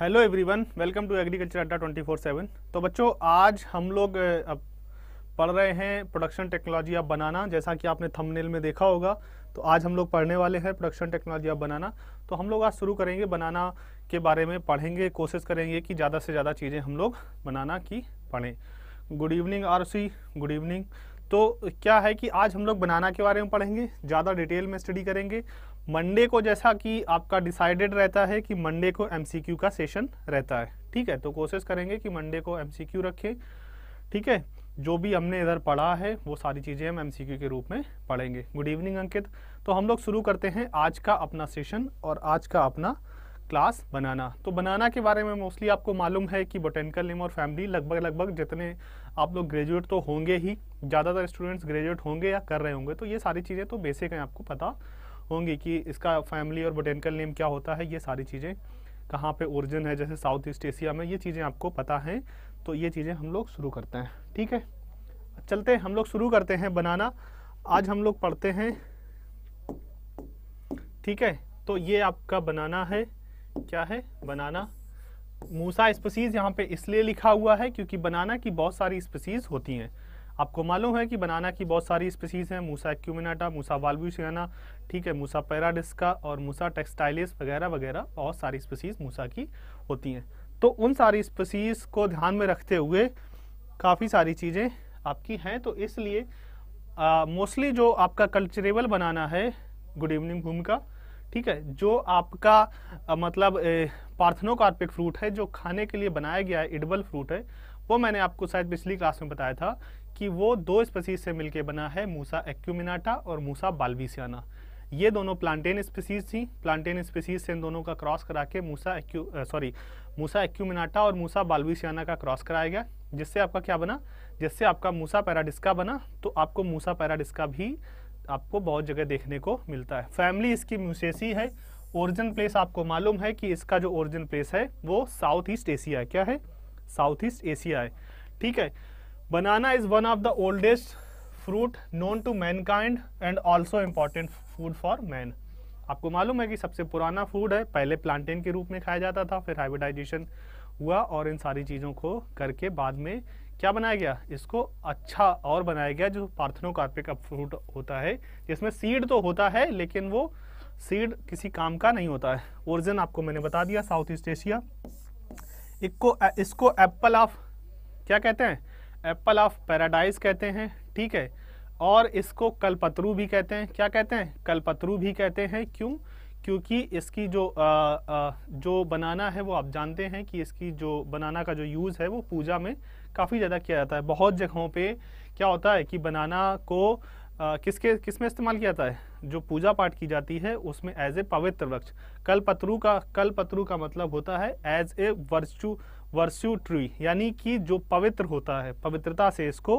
Hello everyone welcome to agriculture Adda 24/7 तो बच्चों आज हम लोग अब पढ़ रहे हैं प्रोडक्शन टेक्नोलॉजी ऑफ बनाना जैसा कि आपने थंबनेल में देखा होगा तो आज हम लोग पढ़ने वाले हैं प्रोडक्शन टेक्नोलॉजी ऑफ बनाना तो हम लोग आज शुरू करेंगे बनाना के बारे में पढ़ेंगे कोशिश करेंगे कि ज़्यादा से ज़्यादा चीज़ें हम लोग बनाना की पढ़ें गुड इवनिंग आर गुड इवनिंग तो क्या है कि आज हम लोग बनाना के बारे में पढ़ेंगे ज़्यादा डिटेल में स्टडी करेंगे मंडे को जैसा कि आपका डिसाइडेड रहता है कि मंडे को एमसीक्यू का सेशन रहता है ठीक है तो कोशिश करेंगे कि मंडे को एमसीक्यू रखें ठीक है जो भी हमने इधर पढ़ा है वो सारी चीज़ें हम एमसीक्यू के रूप में पढ़ेंगे गुड इवनिंग अंकित तो हम लोग शुरू करते हैं आज का अपना सेशन और आज का अपना क्लास बनाना तो बनाना के बारे में मोस्टली आपको मालूम है कि बोटेनिकल नेम और फैमिली लगभग लगभग जितने आप लोग ग्रेजुएट तो होंगे ही ज़्यादातर स्टूडेंट्स ग्रेजुएट होंगे या कर रहे होंगे तो ये सारी चीज़ें तो बेसिक हैं आपको पता होंगी कि इसका फैमिली और बोटेनिकल नेम क्या होता है ये सारी चीज़ें कहाँ पे ओरिजिन है जैसे साउथ ईस्ट एशिया में ये चीज़ें आपको पता हैं तो ये चीज़ें हम लोग शुरू करते हैं ठीक है चलते हम लोग शुरू करते हैं बनाना आज हम लोग पढ़ते हैं ठीक है तो ये आपका बनाना है क्या है बनाना मूसा स्पीसीज यहाँ पे इसलिए लिखा हुआ है क्योंकि बनाना की बहुत सारी स्पीसीज होती हैं आपको मालूम है कि बनाना की बहुत सारी स्पीसीज़ हैं मूसा एक्यूमिनाटा मूसा वाल्ब्यूसियाना ठीक है मूसा पैराडिस्का और मूसा टेक्सटाइलिस वगैरह वगैरह बहुत सारी स्पीसीज़ मूसा की होती हैं तो उन सारी स्पीसीज़ को ध्यान में रखते हुए काफ़ी सारी चीज़ें आपकी हैं तो इसलिए मोस्टली जो आपका कल्चरेबल बनाना है गुड इवनिंग भूमिका ठीक है जो आपका आ, मतलब पार्थनोकार्पिक फ्रूट है जो खाने के लिए बनाया गया है इडबल फ्रूट है वो मैंने आपको शायद पिछली क्लास में बताया था कि वो दो स्पीसीज से मिलकर बना है मूसा एक्यूमिनाटा और मूसा बालविसियाना ये दोनों प्लांटेन स्पीसीज थी प्लांटेन स्पीसीज से इन दोनों का क्रॉस करा के मूसा एक्यू सॉरी मूसा एक्यूमिनाटा और मूसा बालविसियाना का क्रॉस कराया गया जिससे आपका क्या बना जिससे आपका मूसा पैराडिस्का बना तो आपको मूसा पैराडिस्का भी आपको बहुत जगह देखने को मिलता है फैमिली इसकी म्यूसेसी है ओरिजिन प्लेस आपको मालूम है कि इसका जो ओरिजिन प्लेस है वो साउथ ईस्ट एशिया है क्या है साउथ ईस्ट एशिया है ठीक है is one of the oldest fruit known to mankind and also important food for man आपको मालूम है कि सबसे पुराना फूड है पहले प्लांटेन के रूप में खाया जाता था फिर हाइब्रिडाइजेशन हुआ और इन सारी चीज़ों को करके बाद में क्या बनाया गया इसको अच्छा और बनाया गया जो पार्थनोकार्पिक फ्रूट होता है जिसमें सीड तो होता है लेकिन वो सीड किसी काम का नहीं होता है ओरिजिन आपको मैंने बता दिया साउथ ईस्ट एशिया इको इसको एप्पल ऑफ क्या कहते हैं एप्पल ऑफ पैराडाइज कहते हैं ठीक है और इसको कलपतरू भी कहते हैं क्या कहते हैं कलपतरू भी कहते हैं क्यों क्योंकि इसकी जो आ, आ, जो बनाना है वो आप जानते हैं कि इसकी जो बनाना का जो यूज़ है वो पूजा में काफ़ी ज़्यादा किया जाता है बहुत जगहों पे क्या होता है कि बनाना को आ, किसके किस में इस्तेमाल किया जाता है जो पूजा पाठ की जाती है उसमें एज ए पवित्र वृक्ष कलपत्रु का कलपत्रु का मतलब होता है एज ए वर्चू वर्स्यू ट्री यानी कि जो पवित्र होता है पवित्रता से इसको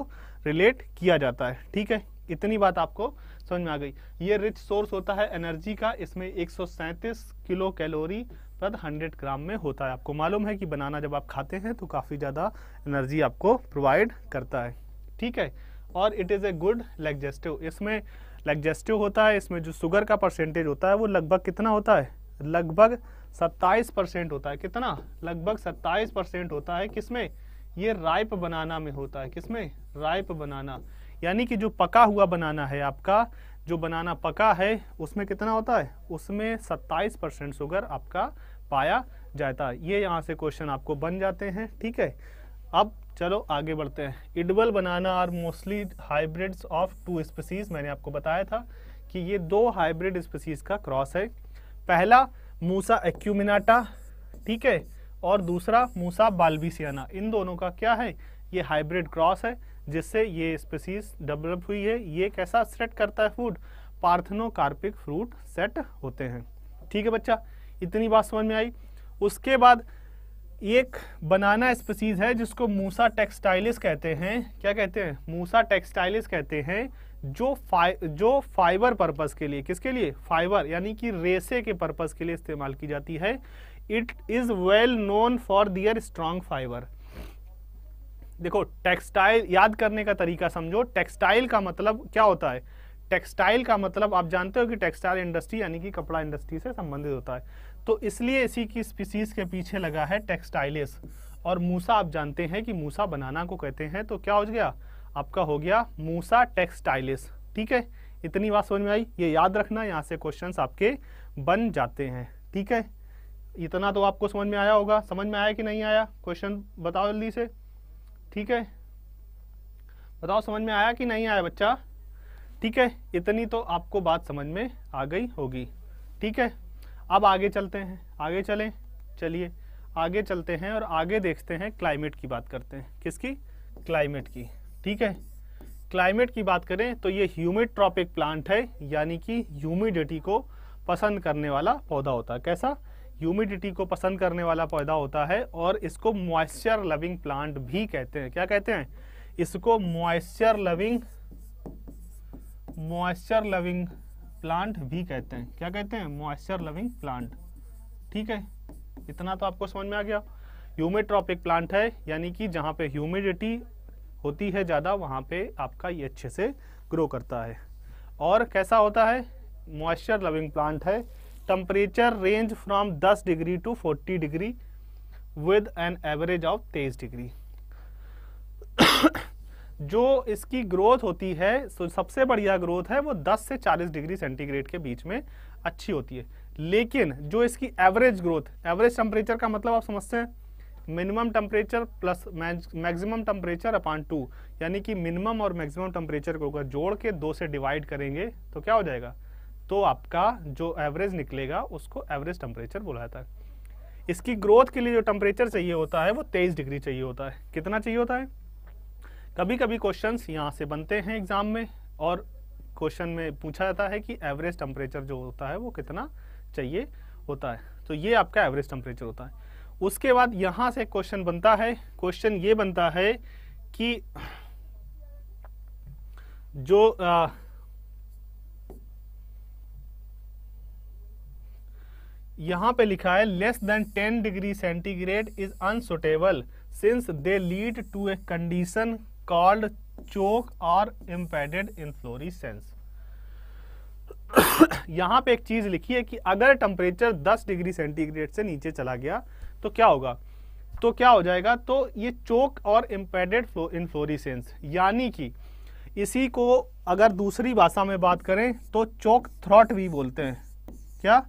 रिलेट किया जाता है ठीक है इतनी बात आपको समझ में आ गई ये रिच सोर्स होता है एनर्जी का इसमें एक किलो कैलोरी पर 100 ग्राम में होता है आपको मालूम है कि बनाना जब आप खाते हैं तो काफ़ी ज़्यादा एनर्जी आपको प्रोवाइड करता है ठीक है और it is a good laxative इसमें लेगजेस्टिव होता है इसमें जो शुगर का परसेंटेज होता है वो लगभग कितना होता है लगभग सत्ताईस परसेंट होता है कितना लगभग सत्ताईस परसेंट होता है किसमें ये राइप बनाना में होता है किसमें राइप बनाना यानी कि जो पका हुआ बनाना है आपका जो बनाना पका है उसमें कितना होता है उसमें 27 परसेंट शुगर आपका पाया जाता है ये यहाँ से क्वेश्चन आपको बन जाते हैं ठीक है अब चलो आगे बढ़ते हैं edible banana are mostly hybrids of two species मैंने आपको बताया था कि ये दो हाइब्रिड स्पीसीज का क्रॉस है पहला मूसा एक्यूमिनाटा ठीक है और दूसरा मूसा बालबीसियाना इन दोनों का क्या है ये हाइब्रिड क्रॉस है जिससे ये स्पेसीज डेवलप हुई है ये कैसा सेट करता है फूड पार्थनोकार्पिक फ्रूट सेट होते हैं ठीक है बच्चा इतनी बात समझ में आई उसके बाद एक बनाना स्पेसीज है जिसको मूसा टेक्सटाइलिस कहते हैं क्या कहते हैं मूसा टेक्सटाइलिस कहते हैं जो फाइ जो फाइबर पर्पस के लिए किसके लिए फाइबर यानी कि रेसे के पर्पस के लिए इस्तेमाल की जाती है it is well known for their strong fibre देखो टेक्सटाइल याद करने का तरीका समझो टेक्सटाइल का मतलब क्या होता है टेक्सटाइल का मतलब आप जानते हो कि टेक्सटाइल इंडस्ट्री यानी कि कपड़ा इंडस्ट्री से संबंधित होता है तो इसलिए इसी की स्पीसीज के पीछे लगा है टेक्सटाइलिस और मूसा आप जानते हैं कि मूसा बनाना को कहते हैं तो क्या हो गया आपका हो गया मूसा टेक्सटाइलिस ठीक है इतनी बात समझ में आई ये याद रखना यहाँ से क्वेश्चन आपके बन जाते हैं ठीक है इतना तो आपको समझ में आया होगा समझ में आया कि नहीं आया क्वेश्चन बताओ जल्दी से ठीक है बताओ समझ में आया कि नहीं आया बच्चा ठीक है इतनी तो आपको बात समझ में आ गई होगी ठीक है अब आगे चलते हैं आगे चलें चलिए आगे चलते हैं और आगे देखते हैं क्लाइमेट की बात करते हैं किसकी क्लाइमेट की ठीक है क्लाइमेट की बात करें तो ये ह्यूमिड ट्रॉपिक प्लांट है यानी कि ह्यूमिडिटी को पसंद करने वाला पौधा होता है कैसा ह्यूमिडिटी को पसंद करने वाला पौधा होता है और इसको मॉइस्चर लविंग प्लांट भी कहते हैं क्या कहते हैं इसको moisture loving moisture loving plant भी कहते हैं क्या कहते हैं मॉइस्चर लविंग प्लांट ठीक है इतना तो आपको समझ में आ गया ह्यूमिड ट्रॉपिक प्लांट है यानी कि जहाँ पे ह्यूमिडिटी होती है ज़्यादा वहाँ पे आपका ये अच्छे से ग्रो करता है और कैसा होता है मॉइस्चर लविंग प्लांट है temperature range from 10 degree to 40 degree with an average of तेईस डिग्री जो इसकी ग्रोथ होती है तो सबसे बढ़िया ग्रोथ है वो 10 से 40 डिग्री सेंटीग्रेड के बीच में अच्छी होती है लेकिन जो इसकी एवरेज ग्रोथ एवरेज टेम्परेचर का मतलब आप समझते हैं minimum temperature plus maximum temperature upon to यानी कि मिनिमम और मैक्सिमम टेम्परेचर को अगर जोड़ के दो से डिवाइड करेंगे तो क्या हो जाएगा तो आपका जो एवरेज निकलेगा उसको एवरेज टेम्परेचर बोला जाता है इसकी ग्रोथ के लिए जो टेम्परेचर चाहिए होता है वो तेईस डिग्री चाहिए होता है कितना चाहिए होता है कभी कभी क्वेश्चन यहाँ से बनते हैं एग्जाम में और क्वेश्चन में पूछा जाता है कि एवरेज टेम्परेचर जो होता है वो कितना चाहिए होता है तो ये आपका एवरेज टेम्परेचर होता है उसके बाद यहां से क्वेश्चन बनता है क्वेश्चन ये बनता है कि जो आ, यहां पे लिखा है less than 10 degree centigrade is unsuitable since they lead to a condition called choke और इम्पेडेड इन्फ्लोरिसेंस यहां पे एक चीज लिखी है कि अगर टेम्परेचर 10 डिग्री सेंटीग्रेड से नीचे चला गया तो क्या होगा तो क्या हो जाएगा तो ये चोक और इम्पेडेड फ्लो इनफ्लोरिसेंस यानी कि इसी को अगर दूसरी भाषा में बात करें तो चोक थ्रॉट भी बोलते हैं क्या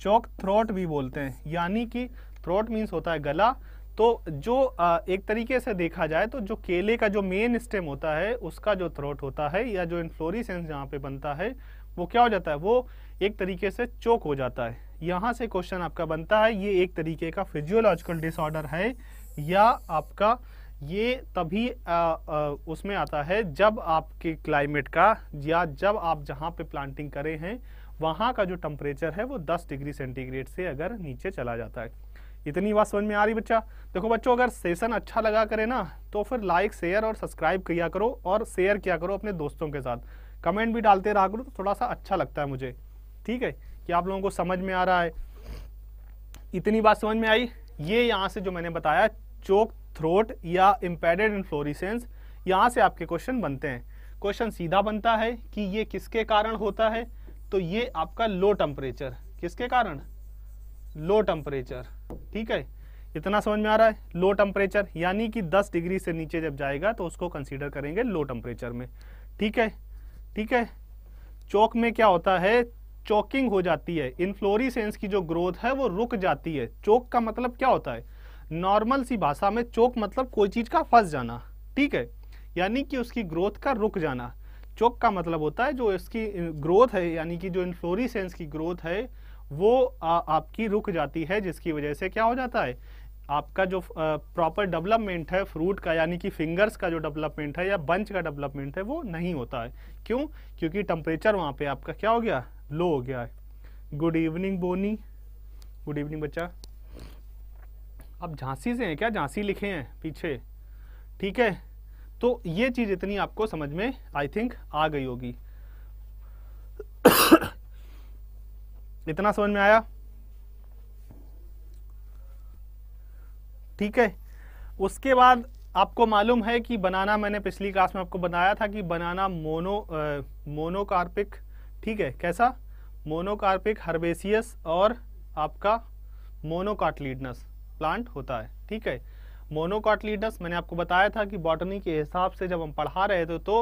चोक थ्रॉट भी बोलते हैं यानी कि थ्रोट मीन्स होता है गला तो जो एक तरीके से देखा जाए तो जो केले का जो मेन स्टेम होता है उसका जो थ्रोट होता है या जो इन्फ्लोरिसेंस यहाँ पे बनता है वो क्या हो जाता है वो एक तरीके से चोक हो जाता है यहाँ से क्वेश्चन आपका बनता है ये एक तरीके का फिजियोलॉजिकल डिसऑर्डर है या आपका ये तभी आ, आ, उसमें आता है जब आपके क्लाइमेट का या जब आप जहां पे प्लांटिंग करे हैं वहां का जो टेम्परेचर है वो 10 डिग्री सेंटीग्रेड से अगर नीचे चला जाता है इतनी बात समझ में आ रही बच्चा देखो बच्चों अगर सेशन अच्छा लगा करे ना तो फिर लाइक शेयर और सब्सक्राइब किया करो और शेयर किया करो अपने दोस्तों के साथ कमेंट भी डालते रहा करो तो थोड़ा सा अच्छा लगता है मुझे ठीक है कि आप लोगों को समझ में आ रहा है इतनी बात समझ में आई ये यहां से जो मैंने बताया चोक थ्रोट या इम्पेडेड इन फ्लोरिसेंस से आपके क्वेश्चन बनते हैं क्वेश्चन सीधा बनता है कि ये किसके कारण होता है तो ये आपका लो टेम्परेचर किसके कारण लो टेम्परेचर ठीक है इतना समझ में आ रहा है लो टेम्परेचर यानी कि 10 डिग्री से नीचे जब जाएगा तो उसको कंसीडर करेंगे लो टेम्परेचर में ठीक है ठीक है चौक में क्या होता है चौकिंग हो जाती है इनफ्लोरिसेंस की जो ग्रोथ है वो रुक जाती है चौक का मतलब क्या होता है नॉर्मल सी भाषा में चौक मतलब कोई चीज़ का फंस जाना ठीक है यानी कि उसकी ग्रोथ का रुक जाना चौक का मतलब होता है जो इसकी ग्रोथ है यानी कि जो इन्फ्लोरिसेंस की ग्रोथ है वो आ, आपकी रुक जाती है जिसकी वजह से क्या हो जाता है आपका जो प्रॉपर डेवलपमेंट है फ्रूट का यानी कि फिंगर्स का जो डेवलपमेंट है या बंच का डेवलपमेंट है वो नहीं होता है क्यों क्योंकि टेम्परेचर वहाँ पे आपका क्या हो गया लो हो गया है गुड इवनिंग बोनी गुड इवनिंग बच्चा आप झांसी से हैं क्या झांसी लिखे हैं पीछे ठीक है तो ये चीज़ इतनी आपको समझ में आई थिंक आ गई होगी इतना समझ में आया ठीक है उसके बाद आपको मालूम है कि बनाना मैंने पिछली क्लास में आपको बताया था कि बनाना मोनो आ, मोनोकार्पिक ठीक है कैसा मोनोकार्पिक हर्बेसियस और आपका मोनोकाटलीडनस प्लांट होता है ठीक है मोनोकाटलीडनस मैंने आपको बताया था कि बॉटनी के हिसाब से जब हम पढ़ा रहे थे तो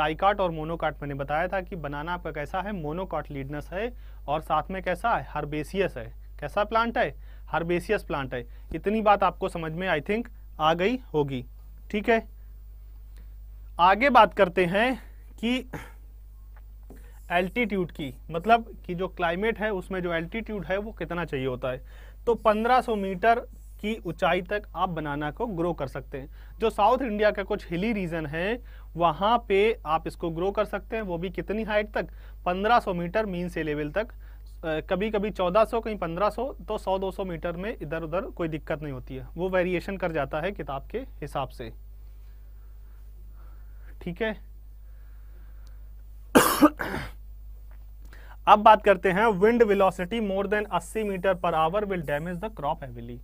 डाइकाट और मोनोकाट मैंने बताया था कि बनाना आपका कैसा है मोनोकाटलीडनस है और साथ में कैसा है हर्बेसियस है कैसा प्लांट है हर्बेसियस प्लांट है इतनी बात आपको समझ में आई थिंक आ गई होगी ठीक है आगे बात करते हैं कि एल्टीट्यूड की मतलब कि जो क्लाइमेट है उसमें जो एल्टीट्यूड है वो कितना चाहिए होता है तो 1500 मीटर की ऊंचाई तक आप बनाना को ग्रो कर सकते हैं जो साउथ इंडिया का कुछ हिली रीजन है वहाँ पे आप इसको ग्रो कर सकते हैं वो भी कितनी हाइट तक 1500 मीटर मीन से लेवल तक कभी कभी 1400 कहीं 1500 तो 100-200 मीटर में इधर उधर कोई दिक्कत नहीं होती है वो वेरिएशन कर जाता है किताब के हिसाब से ठीक है अब बात करते हैं wind velocity more than 80 metre per hour will damage the crop heavily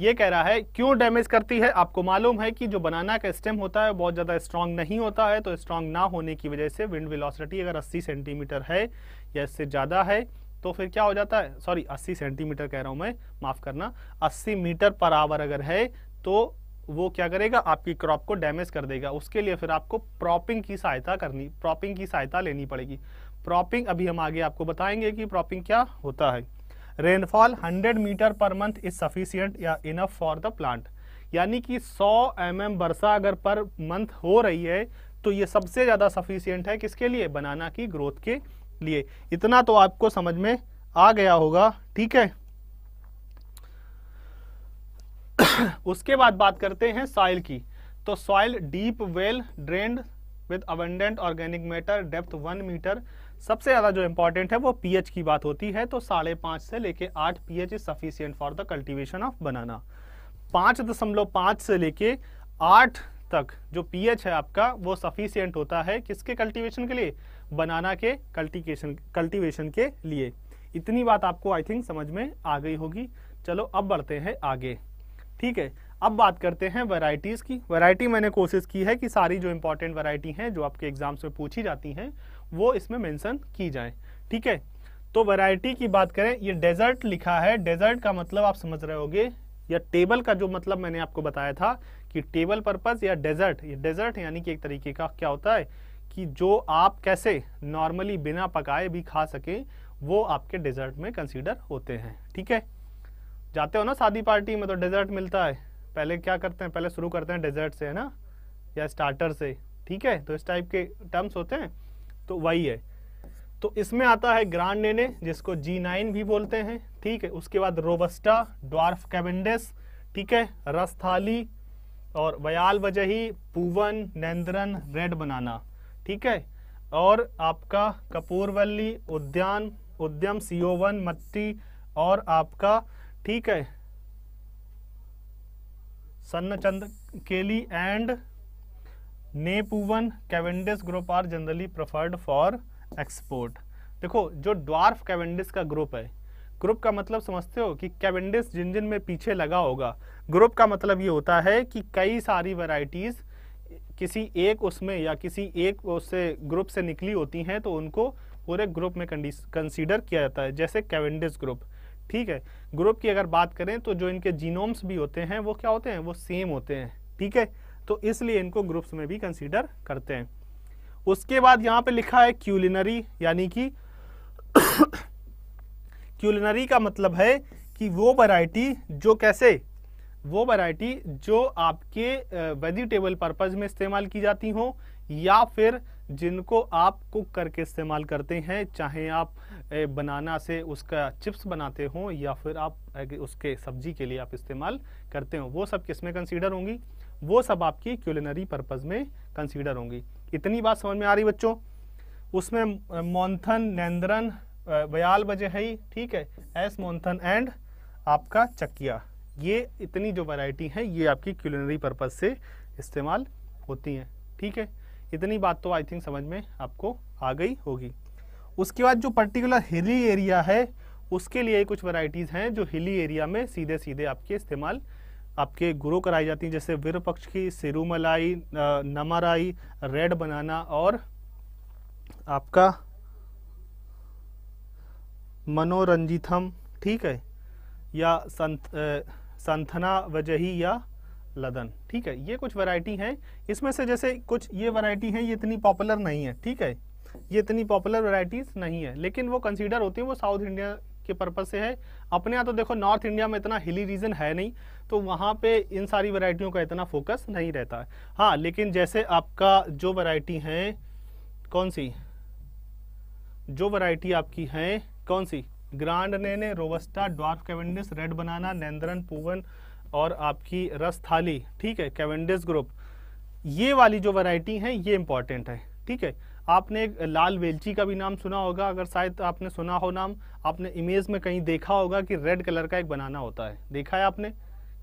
ये कह रहा है क्यों डैमेज करती है आपको मालूम है कि जो बनाना का स्टेम होता है बहुत ज़्यादा स्ट्रांग नहीं होता है तो स्ट्रांग ना होने की वजह से विंड विलोसिटी अगर 80 सेंटीमीटर है या इससे ज़्यादा है तो फिर क्या हो जाता है सॉरी 80 सेंटीमीटर कह रहा हूँ मैं माफ़ करना 80 मीटर पर आवर अगर है तो वो क्या करेगा आपकी क्रॉप को डैमेज कर देगा उसके लिए फिर आपको प्रॉपिंग की सहायता करनी प्रॉपिंग की सहायता लेनी पड़ेगी प्रॉपिंग अभी हम आगे आपको बताएंगे कि प्रॉपिंग क्या होता है rainfall 100 metre per month is sufficient या इनफ फॉर द प्लांट यानी कि 100 एम mm वर्षा अगर पर मंथ हो रही है तो ये सबसे ज़्यादा सफिशियंट है किसके लिए बनाना की ग्रोथ के लिए इतना तो आपको समझ में आ गया होगा ठीक है उसके बाद बात करते हैं सॉइल की तो soil deep well drain with abundant organic matter depth one metre सबसे ज़्यादा जो इंपॉर्टेंट है वो पीएच की बात होती है तो साढ़े पांच से लेके आठ pH is sufficient for the cultivation of banana पांच दशमलव पांच से लेके आठ तक जो पीएच है आपका वो सफिशियंट होता है किसके कल्टीवेशन के लिए बनाना के कल्टीवेशन कल्टीवेशन के लिए इतनी बात आपको आई थिंक समझ में आ गई होगी चलो अब बढ़ते हैं आगे ठीक है अब बात करते हैं वैरायटीज़ की वैरायटी मैंने कोशिश की है कि सारी जो इंपॉर्टेंट वैरायटी हैं जो आपके एग्जाम्स में पूछी जाती हैं वो इसमें मेंशन की जाए ठीक है तो वैरायटी की बात करें ये डेजर्ट लिखा है डेजर्ट का मतलब आप समझ रहे होगे या टेबल का जो मतलब मैंने आपको बताया था कि टेबल पर्पज या डेजर्ट ये डेजर्ट यानी कि एक तरीके का क्या होता है कि जो आप कैसे नॉर्मली बिना पकाए भी खा सकें वो आपके डेजर्ट में कंसीडर होते हैं ठीक है जाते हो ना शादी पार्टी में तो डेजर्ट मिलता है पहले क्या करते हैं पहले शुरू करते हैं डेजर्ट से है ना या स्टार्टर से ठीक है तो इस टाइप के टर्म्स होते हैं तो वही है तो इसमें आता है ग्रांड नेने जिसको जी नाइन भी बोलते हैं ठीक है उसके बाद रोबस्टा डॉर्फ कैबेंडेस ठीक है रस और वयाल वजही पूवन नेंद्रन रेड बनाना ठीक है और आपका कपूरवल्ली उद्यान उद्यम सीओवन मट्टी और आपका ठीक है सन्नचंद केली एंड नेपूवन Cavendish group are generally preferred for export देखो जो ड्वार्फ कैवेंडिस का ग्रुप है ग्रुप का मतलब समझते हो कि कैवेंडिस जिन जिन में पीछे लगा होगा ग्रुप का मतलब ये होता है कि कई सारी वैरायटीज़ किसी एक उसमें या किसी एक उससे ग्रुप से निकली होती हैं तो उनको पूरे ग्रुप में कंसीडर किया जाता है जैसे कैवेंडिस ग्रुप ठीक है ग्रुप की अगर बात करें तो जो इनके जीनोम्स भी होते हैं वो क्या होते हैं वो सेम होते हैं ठीक है तो इसलिए इनको ग्रुप्स में भी कंसीडर करते हैं उसके बाद यहां पे लिखा है क्यूलिनरी यानी कि क्यूलिनरी का मतलब है कि वो वैरायटी जो कैसे वो वैरायटी जो आपके वेजिटेबल पर्पज में इस्तेमाल की जाती हो या फिर जिनको आप कुक करके इस्तेमाल करते हैं चाहे आप बनाना से उसका चिप्स बनाते हो या फिर आप उसके सब्जी के लिए आप इस्तेमाल करते हो वो सब किस में कंसीडर होंगी वो सब आपकी क्यूलिनरी पर्पज़ में कंसीडर होंगी इतनी बात समझ में आ रही बच्चों उसमें मोन्थन नैंद्रन बयाल है ठीक है एस मोन्थन एंड आपका चकिया ये इतनी जो वैरायटी है ये आपकी क्यूलिनरी पर्पज़ से इस्तेमाल होती हैं ठीक है इतनी बात तो आई थिंक समझ में आपको आ गई होगी उसके बाद जो पर्टिकुलर हिली एरिया है उसके लिए कुछ वैरायटीज़ हैं जो हिली एरिया में सीधे सीधे आपके इस्तेमाल आपके ग्रो कराई जाती हैं जैसे वीरपक्ष की सिरुमलाई नमाराई रेड बनाना और आपका मनोरंजितम ठीक है या संत संथना वजही या लदन ठीक है ये कुछ वैरायटी हैं इसमें से जैसे कुछ ये वैरायटी हैं ये इतनी पॉपुलर नहीं है ठीक है ये इतनी पॉपुलर वैरायटीज नहीं है लेकिन वो कंसीडर होती हैं वो साउथ इंडिया के पर्पज से है अपने यहाँ तो देखो नॉर्थ इंडिया में इतना हिली रीजन है नहीं तो वहाँ पे इन सारी वैरायटियों का इतना फोकस नहीं रहता है हाँ लेकिन जैसे आपका जो वैरायटी है कौन सी जो वैरायटी आपकी है कौन सी grand naine robusta dwarf Cavendish red banana Nendran Poovan और आपकी रस थाली ठीक है कैवेंडिस ग्रुप ये वाली जो वैरायटी है ये इंपॉर्टेंट है ठीक है आपने लाल वेलची का भी नाम सुना होगा अगर शायद आपने सुना हो नाम आपने इमेज में कहीं देखा होगा कि रेड कलर का एक बनाना होता है देखा है आपने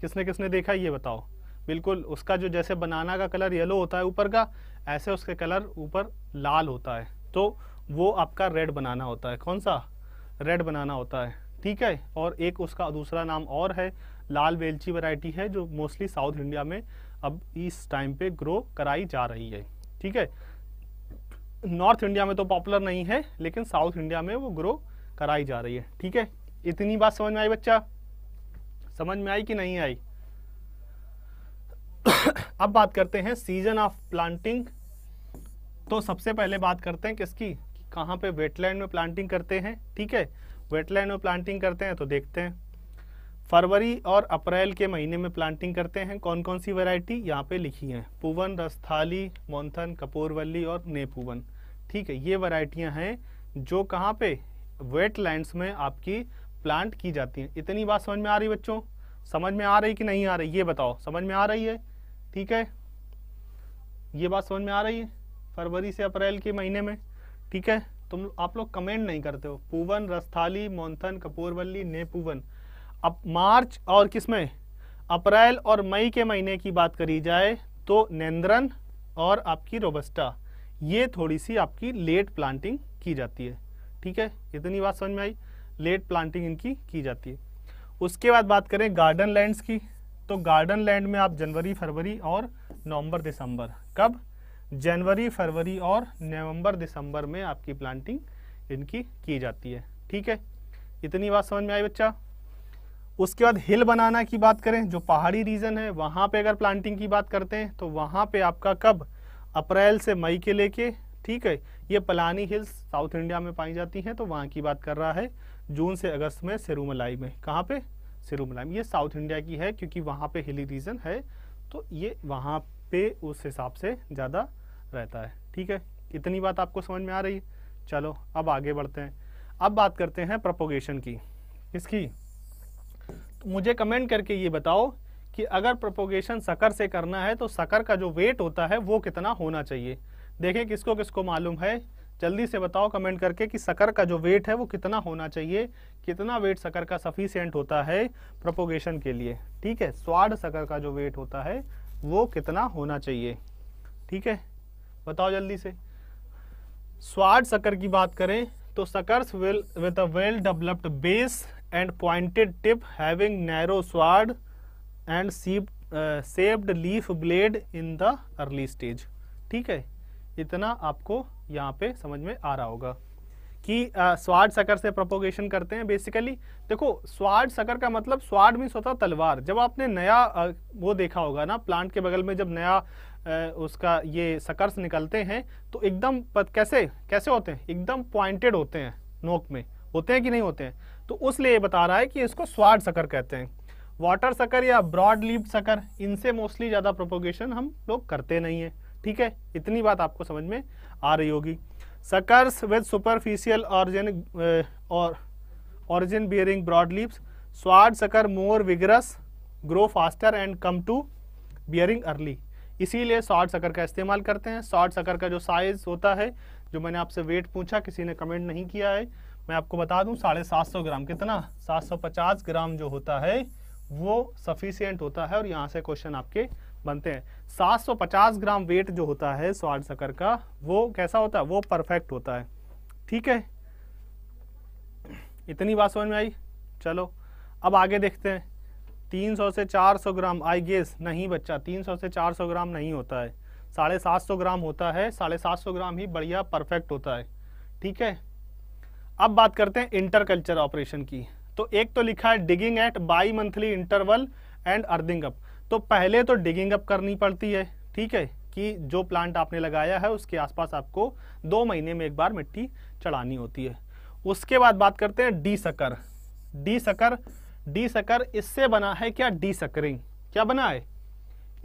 किसने किसने देखा ये बताओ बिल्कुल उसका जो जैसे बनाना का कलर येलो होता है ऊपर का ऐसे उसके कलर ऊपर लाल होता है तो वो आपका रेड बनाना होता है कौन सा रेड बनाना होता है ठीक है और एक उसका दूसरा नाम और है लाल वेलची वैरायटी है जो मोस्टली साउथ इंडिया में अब इस टाइम पे ग्रो कराई जा रही है ठीक है नॉर्थ इंडिया में तो पॉपुलर नहीं है लेकिन साउथ इंडिया में वो ग्रो कराई जा रही है ठीक है इतनी बात समझ में आई बच्चा समझ में आई कि नहीं आई अब बात करते हैं सीजन ऑफ प्लांटिंग तो सबसे पहले बात करते हैं किसकी कि कहाँ पे वेटलैंड में प्लांटिंग करते हैं ठीक है वेटलैंड में प्लांटिंग करते हैं तो देखते हैं फरवरी और अप्रैल के महीने में प्लांटिंग करते हैं कौन कौन सी वैरायटी यहाँ पे लिखी है पुवन रसथाली मोन्थन कपूरवली और नेपुवन ठीक है ये वैरायटियां हैं जो कहाँ पे वेटलैंड्स में आपकी प्लांट की जाती हैं इतनी बात समझ में आ रही बच्चों समझ में आ रही कि नहीं आ रही ये बताओ समझ में आ रही है ठीक है ये बात समझ में आ रही है फरवरी से अप्रैल के महीने में ठीक है तुम आप लोग कमेंट नहीं करते हो पूवन रस्थाली मोन्थन कपूरवल्ली नेपूवन अब मार्च और किस में अप्रैल और मई के महीने की बात करी जाए तो नेंद्रन और आपकी रोबस्टा ये थोड़ी सी आपकी लेट प्लांटिंग की जाती है ठीक है इतनी बात समझ में आई लेट प्लांटिंग इनकी की जाती है उसके बाद बात करें गार्डन लैंड्स की तो गार्डन लैंड में आप जनवरी फरवरी और नवंबर दिसंबर कब जनवरी फरवरी और नवंबर दिसंबर में आपकी प्लांटिंग इनकी की जाती है ठीक है इतनी बात समझ में आई बच्चा उसके बाद हिल बनाना की बात करें जो पहाड़ी रीजन है वहां पे अगर प्लांटिंग की बात करते हैं तो वहां पे आपका कब अप्रैल से मई के लेके ठीक है ये पलानी हिल्स साउथ इंडिया में पाई जाती हैं तो वहाँ की बात कर रहा है जून से अगस्त में सिरुमलाई में कहाँ पे सिरुमलाई में ये साउथ इंडिया की है क्योंकि वहाँ पे हिली रीजन है तो ये वहाँ पे उस हिसाब से ज़्यादा रहता है ठीक है इतनी बात आपको समझ में आ रही है चलो अब आगे बढ़ते हैं अब बात करते हैं प्रपोगेशन की किसकी तो मुझे कमेंट करके ये बताओ कि अगर प्रोपोगेशन सकर से करना है तो सकर का जो वेट होता है वो कितना होना चाहिए देखें किसको किसको मालूम है जल्दी से बताओ कमेंट करके कि सकर का जो वेट है वो कितना होना चाहिए कितना वेट सकर का सफिशियंट होता है प्रोपोगेशन के लिए ठीक है स्वाड सकर का जो वेट होता है वो कितना होना चाहिए ठीक है बताओ जल्दी से स्वाड सकर की बात करें तो suckers will with a well developed base and pointed tip having narrow sword and shaped leaf blade in the early stage ठीक है इतना आपको यहाँ पे समझ में आ रहा होगा कि uh, स्वाड सकर से प्रोपोगेशन करते हैं बेसिकली देखो स्वाड सकर का मतलब स्वाड मीन्स होता तलवार जब आपने नया uh, वो देखा होगा ना प्लांट के बगल में जब नया uh, उसका ये सकर्स निकलते हैं तो एकदम कैसे कैसे होते हैं एकदम पॉइंटेड होते हैं नोक में होते हैं कि नहीं होते हैं तो उस लिए बता रहा है कि इसको स्वाड सकर कहते हैं वाटर सकर या ब्रॉड लीव सकर इनसे मोस्टली ज़्यादा प्रोपोगेशन हम लोग करते नहीं है ठीक है इतनी बात आपको समझ में आ रही होगी सकर्स विद सुपरफिशियल ऑरिजिन और origin bearing broad leaves sword sucker more vigorous grow faster and come to bearing early इसीलिए शॉर्ट सकर का इस्तेमाल करते हैं शॉर्ट सकर का जो साइज़ होता है जो मैंने आपसे वेट पूछा किसी ने कमेंट नहीं किया है मैं आपको बता दूं साढ़े सात सौ ग्राम कितना सात सौ पचास ग्राम जो होता है वो सफिशियंट होता है और यहाँ से क्वेश्चन आपके बनते हैं 750 ग्राम वेट जो होता है स्वाद शकर का वो कैसा होता है वो परफेक्ट होता है ठीक है इतनी बात समझ में आई चलो अब आगे देखते हैं 300 से 400 ग्राम आई गेस नहीं बच्चा 300 से 400 ग्राम नहीं होता है साढ़े सात सौ ग्राम होता है साढ़े सात सौ ग्राम ही बढ़िया परफेक्ट होता है ठीक है अब बात करते हैं इंटरकल्चर ऑपरेशन की तो एक तो लिखा है digging at bimonthly interval and earthing up तो पहले तो डिगिंग अप करनी पड़ती है ठीक है कि जो प्लांट आपने लगाया है उसके आसपास आपको दो महीने में एक बार मिट्टी चढ़ानी होती है उसके बाद बात करते हैं desucker desucker desucker इससे बना है क्या डी सकरिंग क्या बना है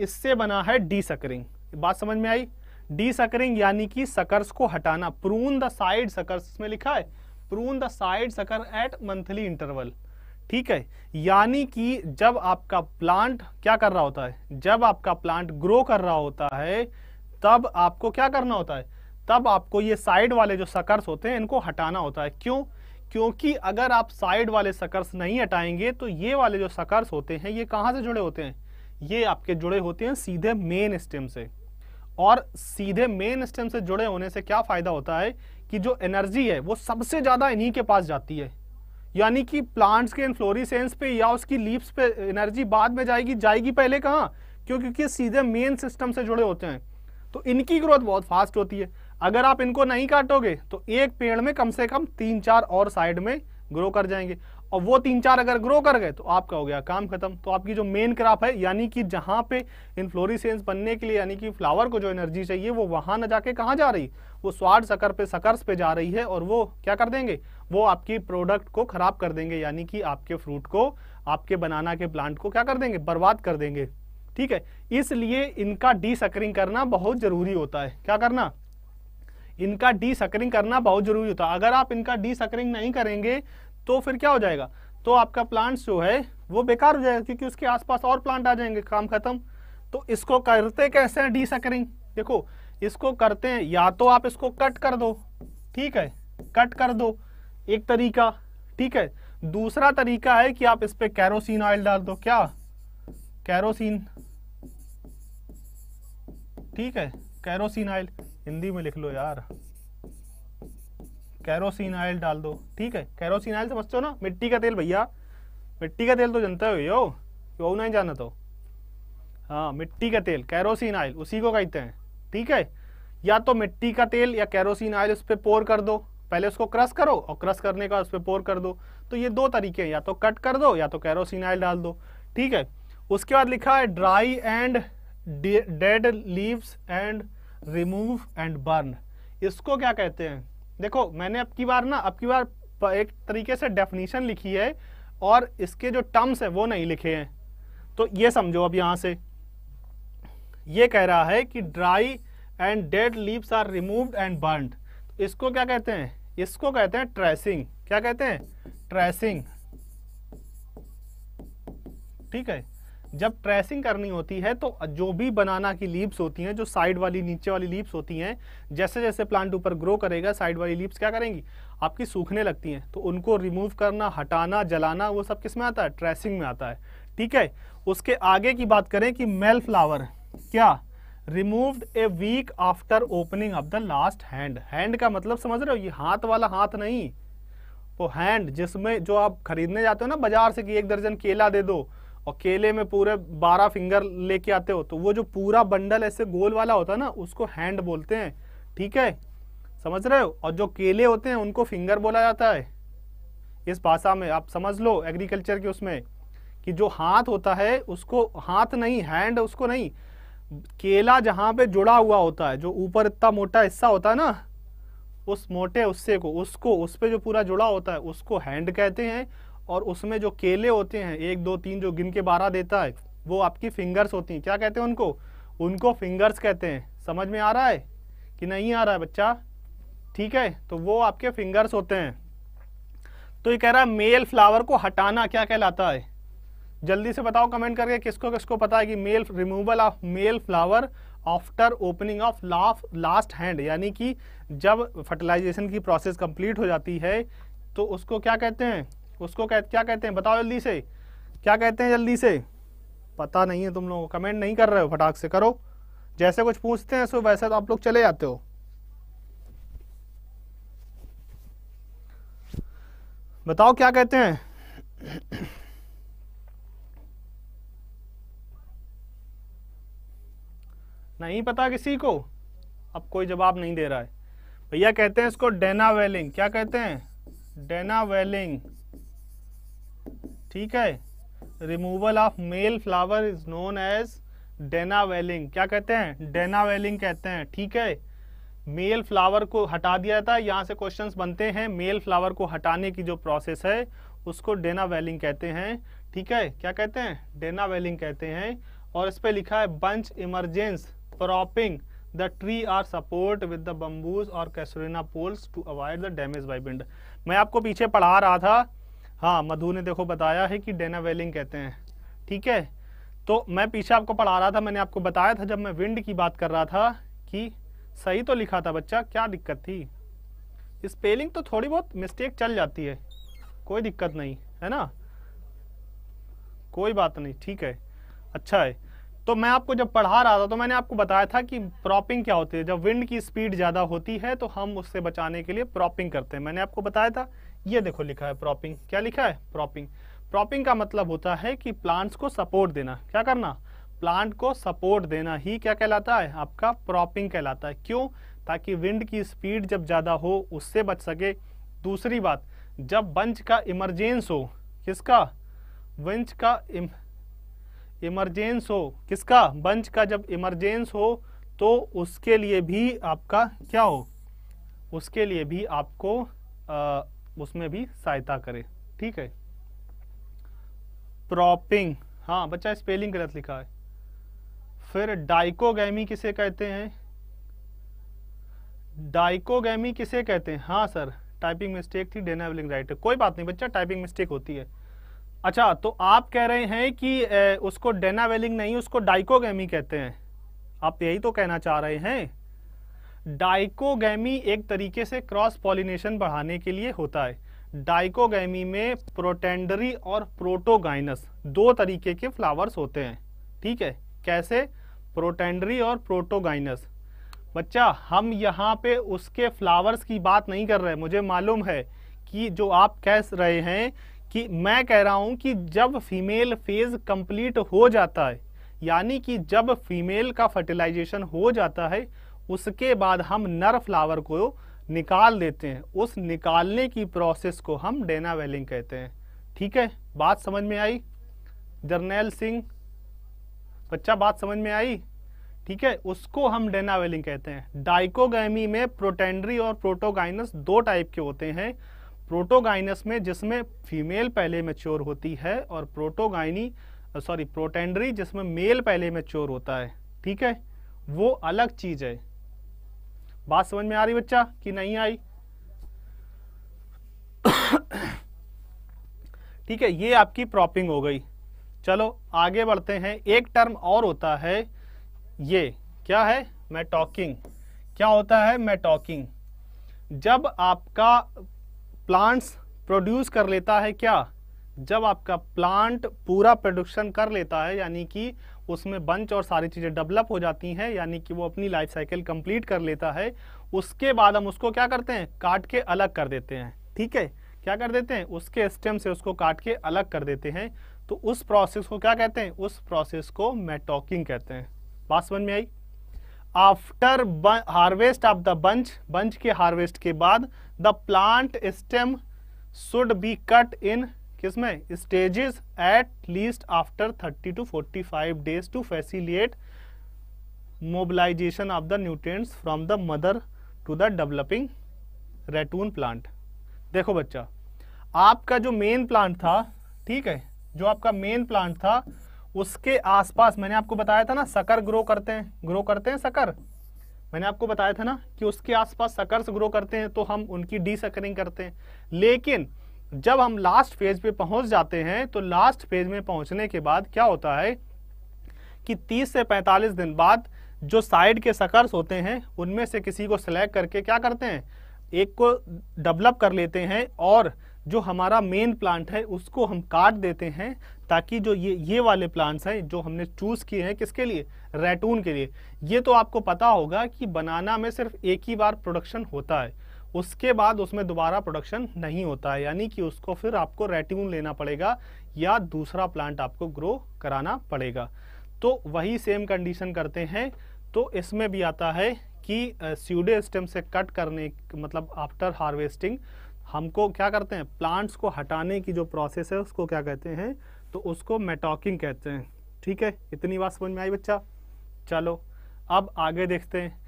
इससे बना है डी सकरिंग बात समझ में आई डी सकरिंग यानी कि सकर्स को हटाना प्रून द साइड सकर्स में लिखा है prune the side occur at monthly interval ठीक है यानी कि जब आपका प्लांट क्या कर रहा होता है जब आपका प्लांट ग्रो कर रहा होता है तब आपको क्या करना होता है तब आपको ये साइड वाले जो सकर्स होते हैं इनको हटाना होता है क्यों क्योंकि अगर आप साइड वाले सकर्स नहीं हटाएंगे तो ये वाले जो सकर्स होते हैं ये कहाँ से जुड़े होते हैं ये आपके जुड़े होते हैं सीधे मेन स्टेम से और सीधे मेन स्टेम से जुड़े होने से क्या फ़ायदा होता है कि जो एनर्जी है वो सबसे ज़्यादा इन्हीं के पास जाती है यानी कि प्लांट्स के इन्फ्लोरिसेंस पे या उसकी लीव्स पे एनर्जी बाद में जाएगी जाएगी पहले कहाँ क्यों क्योंकि सीधे मेन सिस्टम से जुड़े होते हैं तो इनकी ग्रोथ बहुत फास्ट होती है अगर आप इनको नहीं काटोगे तो एक पेड़ में कम से कम तीन चार और साइड में ग्रो कर जाएंगे और वो तीन चार अगर ग्रो कर गए तो आपका हो गया काम खत्म तो आपकी जो मेन क्रॉप है यानी कि जहां पे इन्फ्लोरिसेंस बनने के लिए यानी कि फ्लावर को जो एनर्जी चाहिए वो वहां न जाके कहाँ जा रही वो स्वाड सकर पे सकर्स पे जा रही है और वो क्या कर देंगे वो आपकी प्रोडक्ट को खराब कर देंगे यानी कि आपके फ्रूट को आपके बनाना के प्लांट को क्या कर देंगे बर्बाद कर देंगे ठीक है इसलिए इनका डी सकरिंग करना बहुत जरूरी होता है क्या करना इनका डी सकरिंग करना बहुत जरूरी होता है अगर आप इनका डी सकरिंग नहीं करेंगे तो फिर क्या हो जाएगा तो आपका प्लांट जो है वो बेकार हो जाएगा क्योंकि उसके आसपास और प्लांट आ जाएंगे काम खत्म तो इसको करते कैसे डी सकरिंग देखो इसको करते हैं या तो आप इसको कट कर दो ठीक है कट कर दो एक तरीका ठीक है दूसरा तरीका है कि आप इस पर कैरोसिन ऑयल डाल दो क्या कैरोसिन ठीक है कैरोसिन ऑयल हिंदी में लिख लो यार कैरोसिन ऑयल डाल दो ठीक है कैरोसिन ऑयल समझते हो ना मिट्टी का तेल भैया मिट्टी का तेल तो जनता हो यो नहीं जाना तो हाँ मिट्टी का तेल कैरोसिन ऑयल उसी को कहते हैं ठीक है या तो मिट्टी का तेल या कैरोसिन ऑयल उस पर पोर कर दो पहले उसको क्रश करो और क्रश करने का उस पर पोर कर दो तो ये दो तरीके हैं या तो कट कर दो या तो कैरोसिन ऑयल डाल दो ठीक है उसके बाद लिखा है dry and dead leaves and remove and burn इसको क्या कहते हैं देखो मैंने अब की बार ना अब की बार एक तरीके से डेफिनेशन लिखी है और इसके जो टर्म्स हैं वो नहीं लिखे हैं तो ये समझो अब यहाँ से ये कह रहा है कि dry and dead leaves are removed and burned इसको क्या कहते हैं इसको कहते हैं ट्रेसिंग क्या कहते हैं ट्रेसिंग ठीक है जब ट्रेसिंग करनी होती है तो जो भी बनाना की लीव्स होती हैं जो साइड वाली नीचे वाली लीव्स होती हैं जैसे जैसे प्लांट ऊपर ग्रो करेगा साइड वाली लीव्स क्या करेंगी आपकी सूखने लगती हैं तो उनको रिमूव करना हटाना जलाना वो सब किस में आता है ट्रेसिंग में आता है ठीक है उसके आगे की बात करें कि मेल फ्लावर क्या removed a week after opening of the last hand hand का मतलब समझ रहे हो ये हाथ वाला हाथ नहीं वो हैंड जिसमें जो आप खरीदने जाते हो ना बाजार से कि एक दर्जन केला दे दो और केले में पूरे बारह फिंगर लेके आते हो तो वो जो पूरा बंडल ऐसे गोल वाला होता है ना उसको हैंड बोलते हैं ठीक है समझ रहे हो और जो केले होते हैं उनको फिंगर बोला जाता है इस भाषा में आप समझ लो एग्रीकल्चर के उसमें कि जो हाथ होता है उसको हाथ नहीं हैंड उसको नहीं केला जहां पे जुड़ा हुआ होता है जो ऊपर इतना मोटा हिस्सा होता है ना उस मोटे हिस्से को उसको उस पर जो पूरा जुड़ा होता है उसको हैंड कहते हैं और उसमें जो केले होते हैं एक दो तीन जो गिन के बारह देता है वो आपकी फिंगर्स होती हैं क्या कहते हैं उनको उनको फिंगर्स कहते हैं समझ में आ रहा है कि नहीं आ रहा है बच्चा ठीक है तो वो आपके फिंगर्स होते हैं तो ये कह रहा है मेल फ्लावर को हटाना क्या कहलाता है जल्दी से बताओ कमेंट करके किसको किसको पता है कि male removal of male flower after opening of laugh last hand यानी कि जब फर्टिलाइजेशन की प्रोसेस कंप्लीट हो जाती है तो उसको क्या कहते हैं उसको कह, क्या कहते हैं बताओ जल्दी से क्या कहते हैं जल्दी से पता नहीं है तुम लोग कमेंट नहीं कर रहे हो फटाक से करो जैसे कुछ पूछते हैं सो वैसे तो आप लोग चले जाते हो बताओ क्या कहते हैं नहीं पता किसी को अब कोई जवाब नहीं दे रहा है भैया कहते हैं इसको डेना वेलिंग क्या कहते हैं डेना वेलिंग ठीक है removal of male flower is known as denavelling क्या कहते हैं डेना वेलिंग कहते हैं ठीक है मेल फ्लावर को हटा दिया था यहाँ से क्वेश्चंस बनते हैं मेल फ्लावर को हटाने की जो प्रोसेस है उसको डेना वेलिंग कहते हैं ठीक है क्या कहते हैं डेना वेलिंग कहते हैं और इस पर लिखा है bunch emergence propping the tree are support with the bamboos or casurina poles to avoid the damage by wind मैं आपको पीछे पढ़ा रहा था हाँ मधु ने देखो बताया है कि डेना वेलिंग कहते हैं ठीक है तो मैं पीछे आपको पढ़ा रहा था मैंने आपको बताया था जब मैं विंड की बात कर रहा था कि सही तो लिखा था बच्चा क्या दिक्कत थी स्पेलिंग तो थोड़ी बहुत मिस्टेक चल जाती है कोई दिक्कत नहीं है ना कोई बात नहीं ठीक है अच्छा है तो मैं आपको जब पढ़ा रहा था तो मैंने आपको बताया था कि प्रॉपिंग क्या होती है जब विंड की स्पीड ज़्यादा होती है तो हम उससे बचाने के लिए प्रॉपिंग करते हैं मैंने आपको बताया था ये देखो लिखा है प्रॉपिंग क्या लिखा है प्रॉपिंग प्रॉपिंग का मतलब होता है कि प्लांट्स को सपोर्ट देना क्या करना प्लांट को सपोर्ट देना ही क्या कहलाता है आपका प्रॉपिंग कहलाता है क्यों ताकि विंड की स्पीड जब ज़्यादा हो उससे बच सके दूसरी बात जब बंच का इमरजेंस हो किसका विंच का इम... इमरजेंस हो किसका बंच का जब इमरजेंस हो तो उसके लिए भी आपका क्या हो उसके लिए भी आपको आ, उसमें भी सहायता करे ठीक है प्रॉपिंग हाँ बच्चा स्पेलिंग गलत लिखा है फिर डाइकोगैमी किसे कहते हैं डाइकोगैमी किसे कहते हैं हाँ सर टाइपिंग मिस्टेक थी डेनाविलिंग राइट कोई बात नहीं बच्चा टाइपिंग मिस्टेक होती है अच्छा तो आप कह रहे हैं कि ए, उसको डेनावेलिंग नहीं उसको डाइकोगेमी कहते हैं आप यही तो कहना चाह रहे हैं डाइकोगेमी एक तरीके से क्रॉस पॉलिनेशन बढ़ाने के लिए होता है डाइकोगेमी में प्रोटेंडरी और प्रोटोगाइनस दो तरीके के फ्लावर्स होते हैं ठीक है कैसे प्रोटेंडरी और प्रोटोगाइनस बच्चा हम यहाँ पे उसके फ्लावर्स की बात नहीं कर रहे मुझे मालूम है कि जो आप कह रहे हैं कि मैं कह रहा हूं कि जब फीमेल फेज कंप्लीट हो जाता है यानी कि जब फीमेल का फर्टिलाइजेशन हो जाता है उसके बाद हम नर फ्लावर को निकाल देते हैं उस निकालने की प्रोसेस को हम डेना वेलिंग कहते हैं ठीक है बात समझ में आई जर्नैल सिंह बच्चा बात समझ में आई ठीक है उसको हम डेनावेलिंग कहते हैं डाइकोगी में प्रोटेंड्री और प्रोटोगाइनस दो टाइप के होते हैं प्रोटोगाइनस में जिसमें फीमेल पहले मेच्योर होती है और प्रोटोगाइनी सॉरी प्रोटेंडरी जिसमें मेल पहले मेच्योर होता है ठीक है वो अलग चीज है बात समझ में आ रही बच्चा कि नहीं आई ठीक है ये आपकी प्रॉपिंग हो गई चलो आगे बढ़ते हैं एक टर्म और होता है ये क्या है मैं टॉकिंग क्या होता है मैं टॉकिंग जब आपका प्लांट्स प्रोड्यूस कर लेता है क्या जब आपका प्लांट पूरा प्रोडक्शन कर लेता है यानी कि उसमें बंच और सारी चीज़ें डेवलप हो जाती हैं यानी कि वो अपनी लाइफ साइकिल कंप्लीट कर लेता है उसके बाद हम उसको क्या करते हैं काट के अलग कर देते हैं ठीक है क्या कर देते हैं उसके स्टेम से उसको काट के अलग कर देते हैं तो उस प्रोसेस को क्या कहते हैं उस प्रोसेस को मेटॉकिंग कहते हैं बात समझ में आई after harvest of the bunch bunch के हार्वेस्ट के बाद the plant stem should be cut in किसमें stages at least after 30 to 45 days to facilitate mobilisation of the nutrients from the mother to the developing ratoon plant देखो बच्चा आपका जो main plant था ठीक है जो आपका मेन प्लांट था उसके आसपास मैंने आपको बताया था ना सकर ग्रो करते हैं ग्रो करते हैं सकर मैंने आपको बताया था ना कि उसके आसपास सकर्स ग्रो करते हैं तो हम उनकी डी सकरिंग करते हैं लेकिन जब हम लास्ट फेज पे पहुंच जाते हैं तो लास्ट फेज में पहुंचने के बाद क्या होता है कि 30 से 45 दिन बाद जो साइड के सकर्स होते हैं उनमें से किसी को सिलेक्ट करके क्या करते हैं एक को डेवलप कर लेते हैं और जो हमारा मेन प्लांट है उसको हम काट देते हैं ताकि जो ये ये वाले प्लांट्स हैं जो हमने चूज़ किए हैं किसके लिए रेटून के लिए ये तो आपको पता होगा कि बनाना में सिर्फ एक ही बार प्रोडक्शन होता है उसके बाद उसमें दोबारा प्रोडक्शन नहीं होता है यानी कि उसको फिर आपको रेटून लेना पड़ेगा या दूसरा प्लांट आपको ग्रो कराना पड़ेगा तो वही सेम कंडीशन करते हैं तो इसमें भी आता है कि सीडे स्टेम से कट करने मतलब आफ्टर हार्वेस्टिंग हमको क्या करते हैं प्लांट्स को हटाने की जो प्रोसेस है उसको क्या कहते हैं तो उसको मेटॉकिंग कहते हैं ठीक है इतनी बात समझ में आई बच्चा चलो अब आगे देखते हैं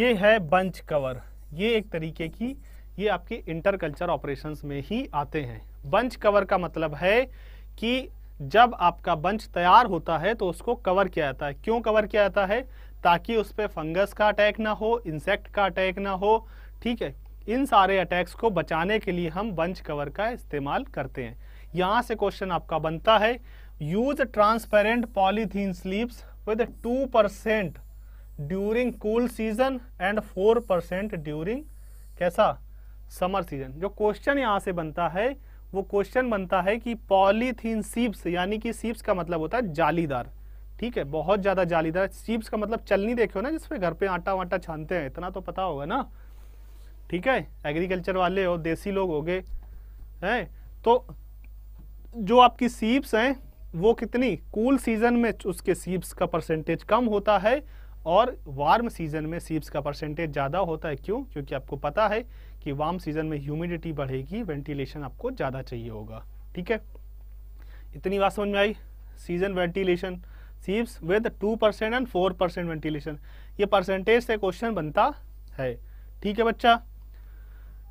ये है बंच कवर ये एक तरीके की ये आपके इंटर कल्चर ऑपरेशंस में ही आते हैं बंच कवर का मतलब है कि जब आपका बंच तैयार होता है तो उसको कवर किया जाता है क्यों कवर किया जाता है ताकि उस पर फंगस का अटैक ना हो इंसेक्ट का अटैक ना हो ठीक है इन सारे अटैक्स को बचाने के लिए हम बंच कवर का इस्तेमाल करते हैं यहां से क्वेश्चन आपका बनता है use transparent polythene sleeves with two percent during cool season and four percent during कैसा समर सीजन जो क्वेश्चन यहां से बनता है वो क्वेश्चन बनता है कि पॉलीथीन सीप्स यानी कि सीप्स का मतलब होता है जालीदार ठीक है बहुत ज़्यादा जालीदार सीप्स का मतलब चलनी देखे हो ना जिसमें घर पे आटा वाटा छानते हैं इतना तो पता होगा ना ठीक है एग्रीकल्चर वाले हो देसी लोग हो गए हैं तो जो आपकी सीप्स हैं वो कितनी कूल सीजन में उसके सीप्स का परसेंटेज कम होता है और वार्म सीजन में सीप्स का परसेंटेज ज़्यादा होता है क्यों क्योंकि आपको पता है कि वार्म सीजन में ह्यूमिडिटी बढ़ेगी वेंटिलेशन आपको ज़्यादा चाहिए होगा ठीक है इतनी बात समझ में आई season ventilation sleeves with two percent and four percent ventilation ये परसेंटेज से क्वेश्चन बनता है ठीक है बच्चा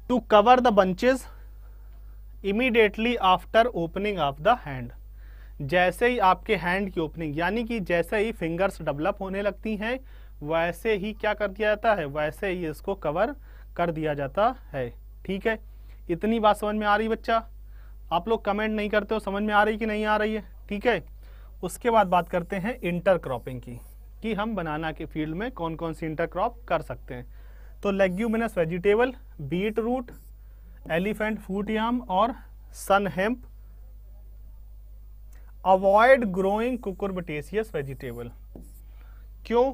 to cover the bunches immediately after opening of the hand जैसे ही आपके हैंड की ओपनिंग यानी कि जैसे ही फिंगर्स डेवलप होने लगती हैं वैसे ही क्या कर दिया जाता है वैसे ही इसको कवर कर दिया जाता है ठीक है इतनी बात समझ में आ रही बच्चा आप लोग कमेंट नहीं करते हो समझ में आ रही कि नहीं आ रही है ठीक है उसके बाद बात करते हैं इंटर क्रॉपिंग की कि हम बनाना के फील्ड में कौन कौन सी इंटर क्रॉप कर सकते हैं तो leguminous vegetable beetroot elephant foot yam और sun hemp avoid growing cucurbitaceous vegetable क्यों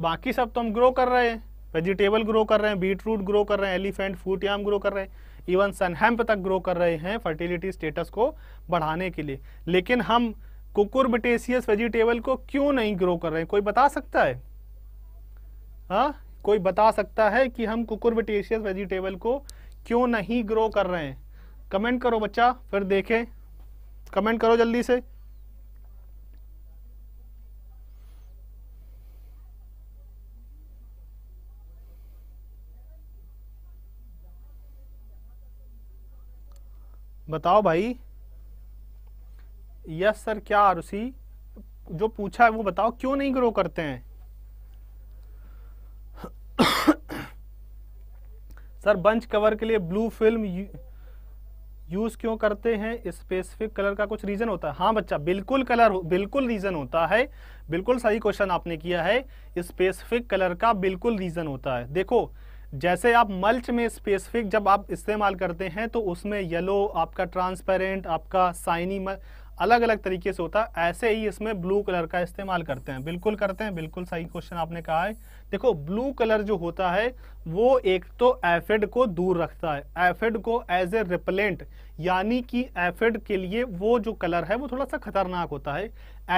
बाकी सब तो हम ग्रो कर रहे हैं वेजिटेबल ग्रो कर रहे हैं बीट रूट ग्रो कर रहे हैं एलिफेंट फूट याम ग्रो कर रहे हैं इवन सनहैम्प तक ग्रो कर रहे हैं फर्टिलिटी स्टेटस को बढ़ाने के लिए लेकिन हम कुकुरबटेसियस वेजिटेबल को क्यों नहीं ग्रो कर रहे हैं कोई बता सकता है हा? कोई बता सकता है कि हम कुकुरबटेशियस वेजिटेबल को क्यों नहीं ग्रो कर रहे हैं कमेंट करो बच्चा फिर देखें कमेंट करो जल्दी से बताओ भाई यस सर क्या आरुषि जो पूछा है वो बताओ क्यों नहीं ग्रो करते हैं सर बंच कवर के लिए ब्लू फिल्म यूज क्यों करते हैं स्पेसिफिक कलर का कुछ रीजन होता है हाँ बच्चा बिल्कुल कलर बिल्कुल रीजन होता है बिल्कुल सही क्वेश्चन आपने किया है स्पेसिफिक कलर का बिल्कुल रीजन होता है देखो जैसे आप मल्च में स्पेसिफिक जब आप इस्तेमाल करते हैं तो उसमें येलो आपका ट्रांसपेरेंट आपका साइनी मल्च अलग अलग तरीके से होता है ऐसे ही इसमें ब्लू कलर का इस्तेमाल करते हैं बिल्कुल करते हैं बिल्कुल सही क्वेश्चन आपने कहा है देखो ब्लू कलर जो होता है वो एक तो एफिड को दूर रखता है एफिड को एज ए रिपेलेंट यानी कि एफिड के लिए वो जो कलर है वो थोड़ा सा खतरनाक होता है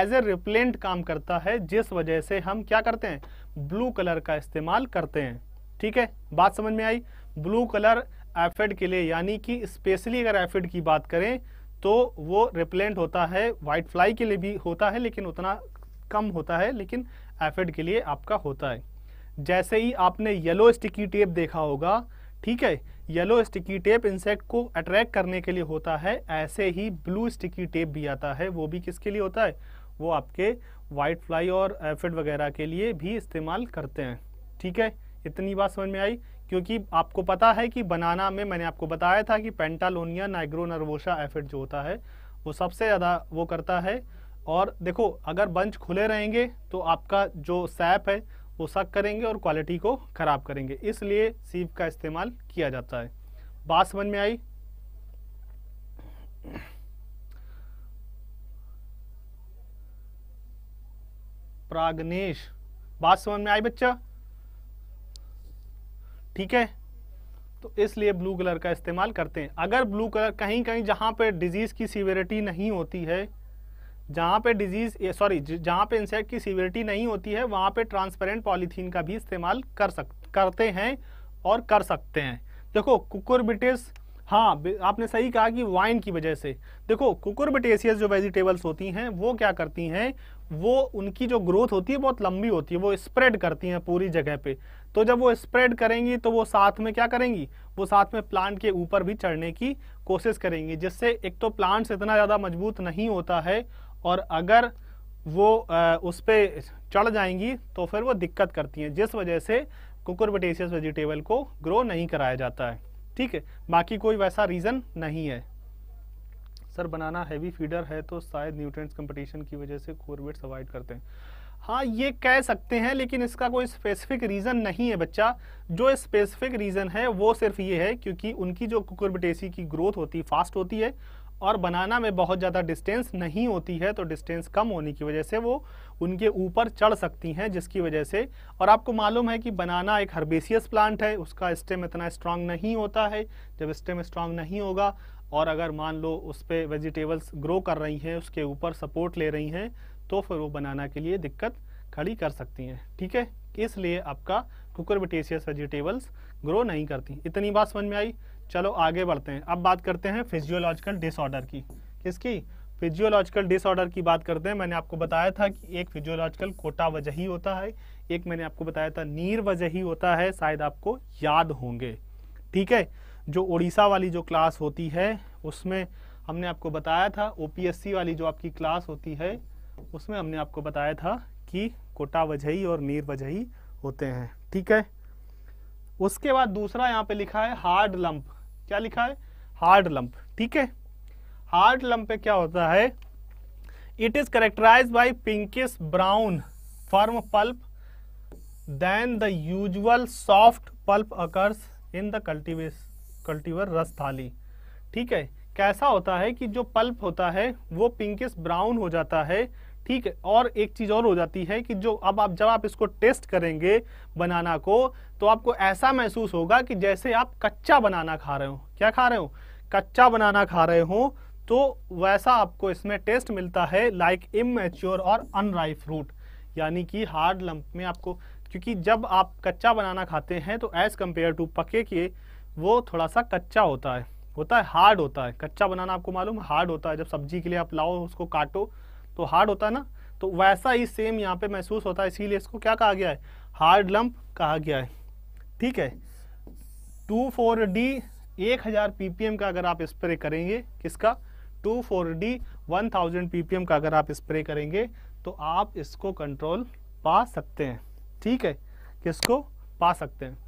एज ए रिपेलेंट काम करता है जिस वजह से हम क्या करते हैं ब्लू कलर का इस्तेमाल करते हैं ठीक है बात समझ में आई ब्लू कलर एफिड के लिए यानी कि स्पेशली अगर एफिड की बात करें तो वो रिपेलेंट होता है वाइट फ्लाई के लिए भी होता है लेकिन उतना कम होता है लेकिन एफिड के लिए आपका होता है जैसे ही आपने येलो स्टिकी टेप देखा होगा ठीक है येलो स्टिकी टेप इंसेक्ट को अट्रैक्ट करने के लिए होता है ऐसे ही ब्लू स्टिकी टेप भी आता है वो भी किसके लिए होता है वो आपके वाइट फ्लाई और एफिड वगैरह के लिए भी इस्तेमाल करते हैं ठीक है इतनी बात समझ में आई क्योंकि आपको पता है कि बनाना में मैंने आपको बताया था कि पेंटालोनिया नाइग्रो नर्वोशा एफिड जो होता है वो सबसे ज़्यादा वो करता है और देखो अगर बंच खुले रहेंगे तो आपका जो सैप है वो सक करेंगे और क्वालिटी को ख़राब करेंगे इसलिए सीव का इस्तेमाल किया जाता है बात समझ में आई प्राग्नेश बात समझ में आई बच्चा ठीक है तो इसलिए ब्लू कलर का इस्तेमाल करते हैं अगर ब्लू कलर कहीं कहीं जहाँ पे डिजीज़ की सीवियरिटी नहीं होती है जहाँ पे डिजीज़ सॉरी जहाँ पे इंसेक्ट की सीवियरिटी नहीं होती है वहाँ पे ट्रांसपेरेंट पॉलीथीन का भी इस्तेमाल कर सक करते हैं और कर सकते हैं देखो कुकुरबिटिस हाँ आपने सही कहा कि वाइन की वजह से देखो कुकुरबटेसियस जो वेजिटेबल्स होती हैं वो क्या करती हैं वो उनकी जो ग्रोथ होती है बहुत लंबी होती है वो स्प्रेड करती हैं पूरी जगह पे तो जब वो स्प्रेड करेंगी तो वो साथ में क्या करेंगी वो साथ में प्लांट के ऊपर भी चढ़ने की कोशिश करेंगी जिससे एक तो प्लांट्स इतना ज़्यादा मजबूत नहीं होता है और अगर वो आ, उस पर चढ़ जाएंगी तो फिर वो दिक्कत करती हैं जिस वजह से कुकुरबटेसियस वेजिटेबल को ग्रो नहीं कराया जाता है ठीक है बाकी कोई वैसा रीज़न नहीं है सर बनाना हैवी फीडर है तो शायद न्यूट्रिएंट्स कंपटीशन की वजह से कोरबेट्स अवॉइड करते हैं हाँ ये कह सकते हैं लेकिन इसका कोई स्पेसिफिक रीज़न नहीं है बच्चा जो स्पेसिफिक रीज़न है वो सिर्फ ये है क्योंकि उनकी जो कुकुरबिटेसी की ग्रोथ होती है फास्ट होती है और बनाना में बहुत ज़्यादा डिस्टेंस नहीं होती है तो डिस्टेंस कम होने की वजह से वो उनके ऊपर चढ़ सकती हैं जिसकी वजह से और आपको मालूम है कि बनाना एक हर्बेसियस प्लांट है उसका स्टेम इतना स्ट्रांग नहीं होता है जब स्टेम स्ट्रांग नहीं होगा और अगर मान लो उस पर वेजिटेबल्स ग्रो कर रही हैं उसके ऊपर सपोर्ट ले रही हैं तो फिर वो बनाना के लिए दिक्कत खड़ी कर सकती हैं ठीक है इसलिए आपका कुकुरबिटेसियस वेजिटेबल्स ग्रो नहीं करती इतनी बात समझ में आई चलो आगे बढ़ते हैं अब बात करते हैं फिजियोलॉजिकल डिसऑर्डर की किसकी फिजियोलॉजिकल डिसऑर्डर की बात करते हैं मैंने आपको बताया था कि एक फिजियोलॉजिकल कोटा वजही होता है एक मैंने आपको बताया था नीर वजही होता है शायद आपको याद होंगे ठीक है जो उड़ीसा वाली जो क्लास होती है उसमें हमने आपको बताया था ओपीएससी वाली जो आपकी क्लास होती है उसमें हमने आपको बताया था कि कोटा ही और नीर वजही होते हैं ठीक है उसके बाद दूसरा यहाँ पे लिखा है हार्ड लंप क्या लिखा है हार्ड लंप ठीक है हार्ड लंप पे क्या होता है it is characterize by pinkish brown firm pulp than the usual soft pulp occurs in the cultivars cultivar Rasthali ठीक है कैसा होता है कि जो पल्प होता है वो पिंकिस ब्राउन हो जाता है ठीक है और एक चीज और हो जाती है कि जो अब आप जब आप इसको टेस्ट करेंगे बनाना को तो आपको ऐसा महसूस होगा कि जैसे आप कच्चा बनाना खा रहे हो क्या खा रहे हो कच्चा बनाना खा रहे हो तो वैसा आपको इसमें टेस्ट मिलता है लाइक इमेच्योर और अनराइ फ्रूट यानी कि हार्ड लंप में आपको क्योंकि जब आप कच्चा बनाना खाते हैं तो एज़ कम्पेयर टू पके के वो थोड़ा सा कच्चा होता है होता है हार्ड होता है कच्चा बनाना आपको मालूम हार्ड होता है जब सब्जी के लिए आप लाओ उसको काटो तो हार्ड होता है ना तो वैसा ही सेम यहाँ पे महसूस होता है इसीलिए इसको क्या कहा गया है हार्ड लंप कहा गया है ठीक है टू फोर डी एक हज़ार पी का अगर आप स्प्रे करेंगे किसका two four D one thousand P का अगर आप स्प्रे करेंगे तो आप इसको कंट्रोल पा सकते हैं ठीक है किसको पा सकते हैं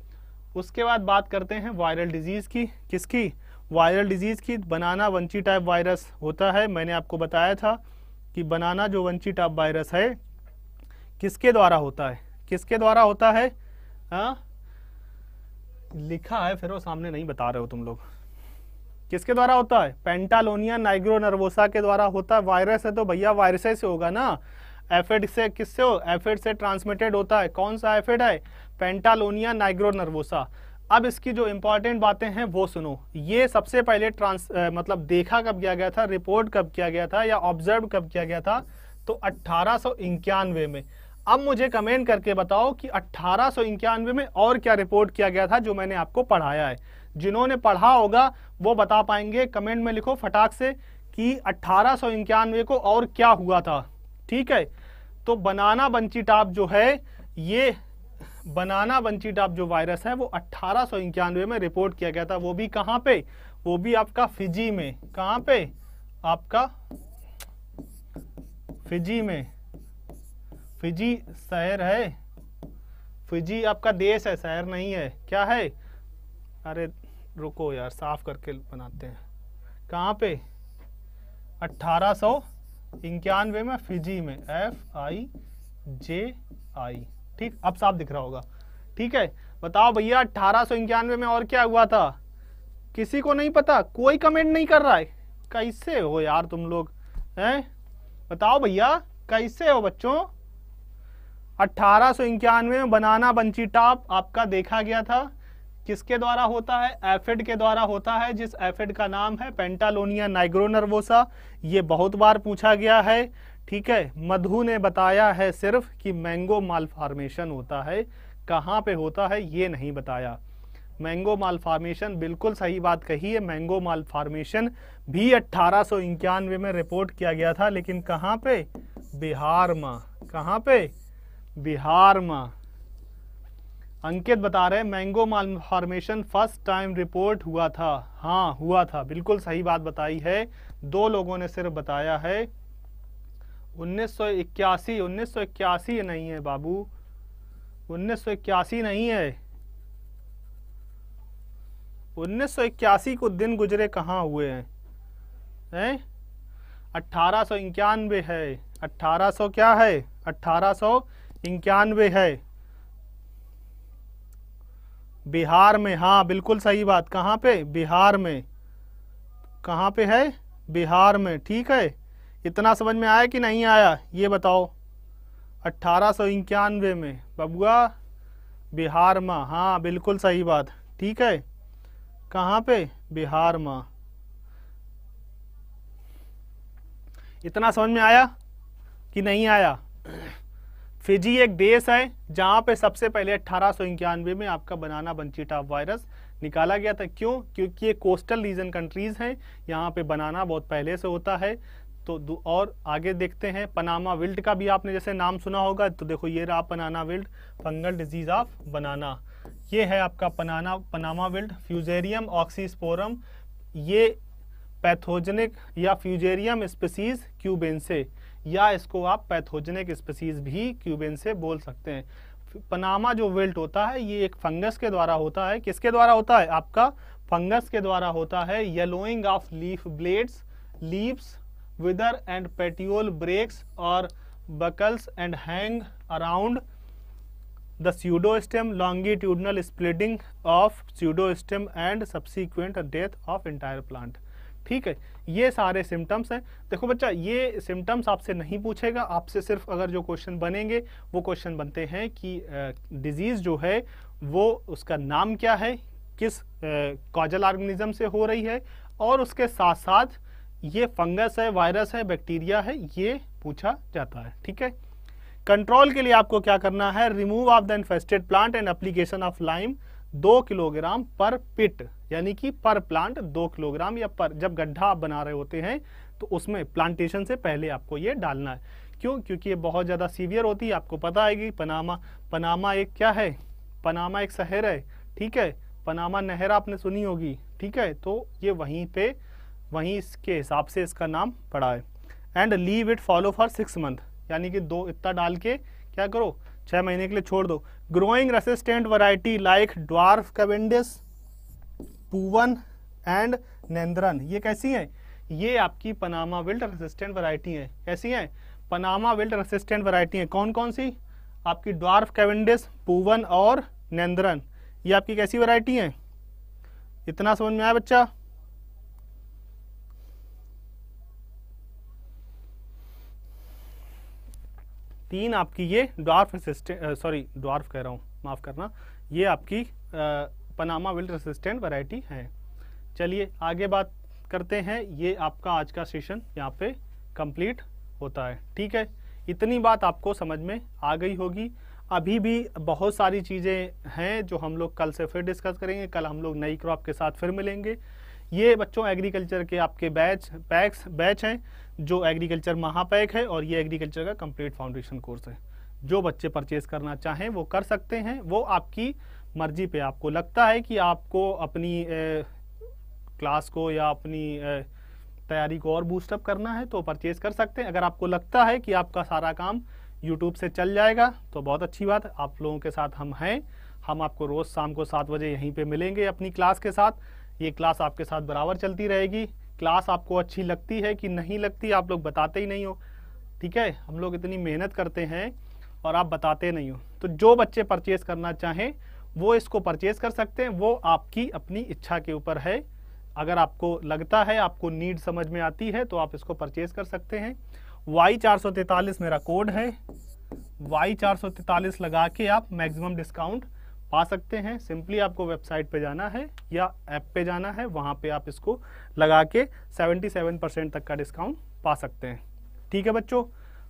उसके बाद बात करते हैं वायरल डिजीज़ की किसकी वायरल डिजीज़ की बनाना वंची टाइप वायरस होता है मैंने आपको बताया था कि बनाना जो वंची टाप वायरस है किसके द्वारा होता है किसके द्वारा होता है आ? हाँ? लिखा है फिर वो सामने नहीं बता रहे हो तुम लोग किसके द्वारा होता है पेंटालोनिया नाइग्रो नर्वोसा के द्वारा होता है वायरस है तो भैया वायरस से होगा ना एफेड से किससे हो एफेड से ट्रांसमिटेड होता है कौन सा एफेड है पेंटालोनिया नाइग्रो नर्वोसा अब इसकी जो इम्पोर्टेंट बातें हैं वो सुनो ये सबसे पहले ट्रांस आ, मतलब देखा कब किया गया था रिपोर्ट कब किया गया था या ऑब्जर्व कब किया गया था तो अट्ठारह में अब मुझे कमेंट करके बताओ कि अट्ठारह में और क्या रिपोर्ट किया गया था जो मैंने आपको पढ़ाया है जिन्होंने पढ़ा होगा वो बता पाएंगे कमेंट में लिखो फटाक से कि अट्ठारह को और क्या हुआ था ठीक है तो बनाना बंची टाप जो है ये बनाना वंचित आप जो वायरस है वो अट्ठारह में रिपोर्ट किया गया था वो भी कहाँ पे वो भी आपका फिजी में कहाँ पे आपका फिजी में फिजी शहर है फिजी आपका देश है शहर नहीं है क्या है अरे रुको यार साफ करके बनाते हैं कहाँ पे अट्ठारह सौ इक्यानवे में फिजी में एफ आई जे आई ठीक अब साफ दिख रहा होगा ठीक है बताओ भैया अठारह में और क्या हुआ था किसी को नहीं पता कोई कमेंट नहीं कर रहा है कैसे हो यार तुम लोग हैं बताओ भैया कैसे हो बच्चों अट्ठारह में बनाना बंची टॉप आपका देखा गया था किसके द्वारा होता है एफिड के द्वारा होता है जिस एफिड का नाम है पेंटालोनिया नाइग्रोनर्वोसा ये बहुत बार पूछा गया है ठीक है मधु ने बताया है सिर्फ कि मैंगो माल फार्मेशन होता है कहाँ पे होता है ये नहीं बताया मैंगो माल फार्मेशन बिल्कुल सही बात कही है मैंगो माल फार्मेशन भी अट्ठारह में रिपोर्ट किया गया था लेकिन कहाँ पे बिहार में कहाँ पे बिहार में अंकित बता रहे हैं mango malformation first time report हुआ था हाँ हुआ था बिल्कुल सही बात बताई है दो लोगों ने सिर्फ बताया है उन्नीस सौ इक्यासी उन्नीस सौ इक्यासी नहीं है बाबू उन्नीस सौ इक्यासी नहीं है उन्नीस सौ इक्यासी को दिन गुजरे कहाँ हुए हैं हैं अट्ठारह सौ इक्यानवे है अट्ठारह सौ क्या है अट्ठारह सौ इक्यानवे है बिहार में हाँ बिल्कुल सही बात कहाँ पे बिहार में कहाँ पे है बिहार में ठीक है इतना समझ में आया कि नहीं आया ये बताओ अट्ठारह में बबुआ बिहार में हाँ बिल्कुल सही बात ठीक है कहाँ पे बिहार में इतना समझ में आया कि नहीं आया फिजी एक देश है जहाँ पे सबसे पहले अट्ठारह में आपका बनाना बंचीटा वायरस निकाला गया था क्यों क्योंकि ये कोस्टल रीजन कंट्रीज हैं यहाँ पे बनाना बहुत पहले से होता है तो और आगे देखते हैं पनामा विल्ट का भी आपने जैसे नाम सुना होगा तो देखो ये रहा Panama wilt fungal disease of banana ये है आपका Panama Panama wilt Fusarium oxysporum ये पैथोजेनिक या फ्यूजेरियम क्यूबेन से या इसको आप पैथोजेनिक स्पेसीज भी क्यूबेन से बोल सकते हैं पनामा जो विल्ट होता है ये एक फंगस के द्वारा होता है किसके द्वारा होता है आपका फंगस के द्वारा होता है yellowing of leaf blades leaves wither and petiole breaks और buckles and hang around the pseudostem longitudinal splitting of pseudostem and subsequent death of entire plant ठीक है ये सारे सिम्टम्स हैं देखो बच्चा ये सिम्टम्स आपसे नहीं पूछेगा आपसे सिर्फ अगर जो क्वेश्चन बनेंगे वो क्वेश्चन बनते हैं कि डिजीज जो है वो उसका नाम क्या है किस कॉजल ऑर्गेनिज्म से हो रही है और उसके साथ साथ ये फंगस है वायरस है बैक्टीरिया है ये पूछा जाता है ठीक है कंट्रोल के लिए आपको क्या करना है remove of the infested plant and application of lime दो किलोग्राम पर पिट यानी कि पर प्लांट दो किलोग्राम या पर जब गड्ढा आप बना रहे होते हैं तो उसमें प्लांटेशन से पहले आपको ये डालना है क्यों क्योंकि ये बहुत ज़्यादा सीवियर होती है आपको पता है कि पनामा पनामा एक क्या है पनामा एक शहर है ठीक है पनामा नहर आपने सुनी होगी ठीक है तो ये वहीं पे वहीं इसके हिसाब से इसका नाम पड़ा है and leave it fallow for six month यानी कि दो इतना डाल के क्या करो छः महीने के लिए छोड़ दो growing resistant variety like dwarf Cavendish Poovan and Nendran ये कैसी हैं ये आपकी पनामा विल्ट रेसिस्टेंट वराइटी हैं कैसी हैं पनामा विल्ट रेसिस्टेंट वराइटी हैं कौन कौन सी आपकी ड्वार्फ कैवेंडिस पुवन और नेंद्रन ये आपकी कैसी वरायटी हैं इतना समझ में आया बच्चा तीन आपकी ये डॉर्फ रेसिस्टेंट सॉरी डॉर्फ कह रहा हूँ माफ़ करना ये आपकी पनामा विल्ड रेसिस्टेंट वैरायटी है चलिए आगे बात करते हैं ये आपका आज का सेशन यहाँ पे कंप्लीट होता है ठीक है इतनी बात आपको समझ में आ गई होगी अभी भी बहुत सारी चीज़ें हैं जो हम लोग कल से फिर डिस्कस करेंगे कल हम लोग नई क्रॉप के साथ फिर मिलेंगे ये बच्चों एग्रीकल्चर के आपके बैच पैक्स बैच हैं जो एग्रीकल्चर महापैक है और ये एग्रीकल्चर का कंप्लीट फाउंडेशन कोर्स है जो बच्चे परचेज करना चाहें वो कर सकते हैं वो आपकी मर्जी पे आपको लगता है कि आपको अपनी ए, क्लास को या अपनी तैयारी को और बूस्टअप करना है तो परचेज कर सकते हैं अगर आपको लगता है कि आपका सारा काम यूट्यूब से चल जाएगा तो बहुत अच्छी बात है आप लोगों के साथ हम हैं हम आपको रोज़ शाम को सात बजे यहीं पे मिलेंगे अपनी क्लास के साथ ये क्लास आपके साथ बराबर चलती रहेगी क्लास आपको अच्छी लगती है कि नहीं लगती आप लोग बताते ही नहीं हो ठीक है हम लोग इतनी मेहनत करते हैं और आप बताते नहीं हो तो जो बच्चे परचेज़ करना चाहें वो इसको परचेज़ कर सकते हैं वो आपकी अपनी इच्छा के ऊपर है अगर आपको लगता है आपको नीड समझ में आती है तो आप इसको परचेज़ कर सकते हैं वाई चार मेरा कोड है वाई चार लगा के आप मैक्सिमम डिस्काउंट पा सकते हैं सिंपली आपको वेबसाइट पे जाना है या ऐप पे जाना है वहाँ पे आप इसको लगा के 77 परसेंट तक का डिस्काउंट पा सकते हैं ठीक है बच्चों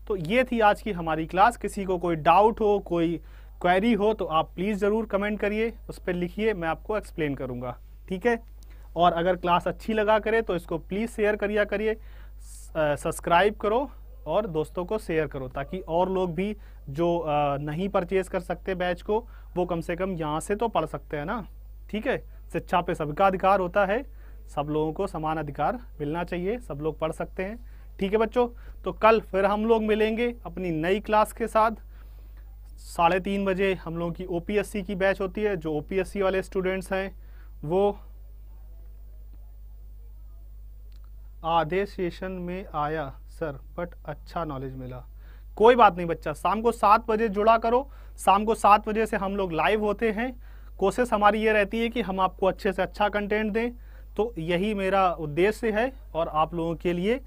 तो ये थी आज की हमारी क्लास किसी को कोई डाउट हो कोई क्वेरी हो तो आप प्लीज़ ज़रूर कमेंट करिए उस पर लिखिए मैं आपको एक्सप्लेन करूँगा ठीक है और अगर क्लास अच्छी लगा करे तो इसको प्लीज़ शेयर करिया करिए सब्सक्राइब करो और दोस्तों को शेयर करो ताकि और लोग भी जो नहीं परचेज कर सकते बैच को वो कम से कम यहाँ से तो पढ़ सकते हैं ना ठीक है शिक्षा पे सबका अधिकार होता है सब लोगों को समान अधिकार मिलना चाहिए सब लोग पढ़ सकते हैं ठीक है बच्चों तो कल फिर हम लोग मिलेंगे अपनी नई क्लास के साथ साढ़े तीन बजे हम लोगों की ओपीएससी की बैच होती है जो ओपीएससी वाले स्टूडेंट्स हैं वो आधे सेशन में आया सर बट अच्छा नॉलेज मिला कोई बात नहीं बच्चा शाम को सात बजे जुड़ा करो शाम को सात बजे से हम लोग लाइव होते हैं कोशिश हमारी ये रहती है कि हम आपको अच्छे से अच्छा कंटेंट दें तो यही मेरा उद्देश्य है और आप लोगों के लिए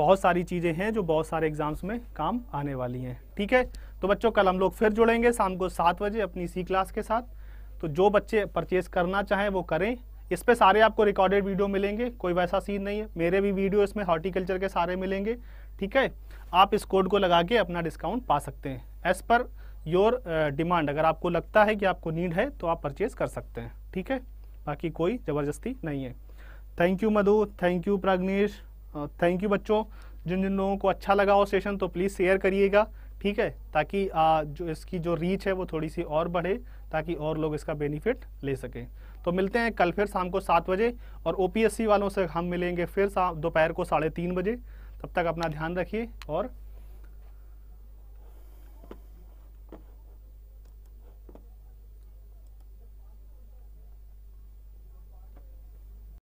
बहुत सारी चीज़ें हैं जो बहुत सारे एग्जाम्स में काम आने वाली हैं ठीक है तो बच्चों कल हम लोग फिर जुड़ेंगे शाम को सात बजे अपनी सी क्लास के साथ तो जो बच्चे परचेज करना चाहें वो करें इस पर सारे आपको रिकॉर्डेड वीडियो मिलेंगे कोई वैसा सीन नहीं है मेरे भी वीडियो इसमें हॉर्टिकल्चर के सारे मिलेंगे ठीक है आप इस कोड को लगा के अपना डिस्काउंट पा सकते हैं एज़ पर योर डिमांड अगर आपको लगता है कि आपको नीड है तो आप परचेज़ कर सकते हैं ठीक है बाकी कोई ज़बरदस्ती नहीं है thank you Madhu thank you Pragnesh thank you बच्चों जिन जिन लोगों को अच्छा लगा हो सेशन तो प्लीज़ शेयर करिएगा ठीक है ताकि आ, uh, जो इसकी जो रीच है वो थोड़ी सी और बढ़े ताकि और लोग इसका बेनिफिट ले सकें तो मिलते हैं कल फिर शाम को सात बजे और ओपीएससी वालों से हम मिलेंगे फिर दोपहर को साढ़े तीन बजे तब तक अपना ध्यान रखिए और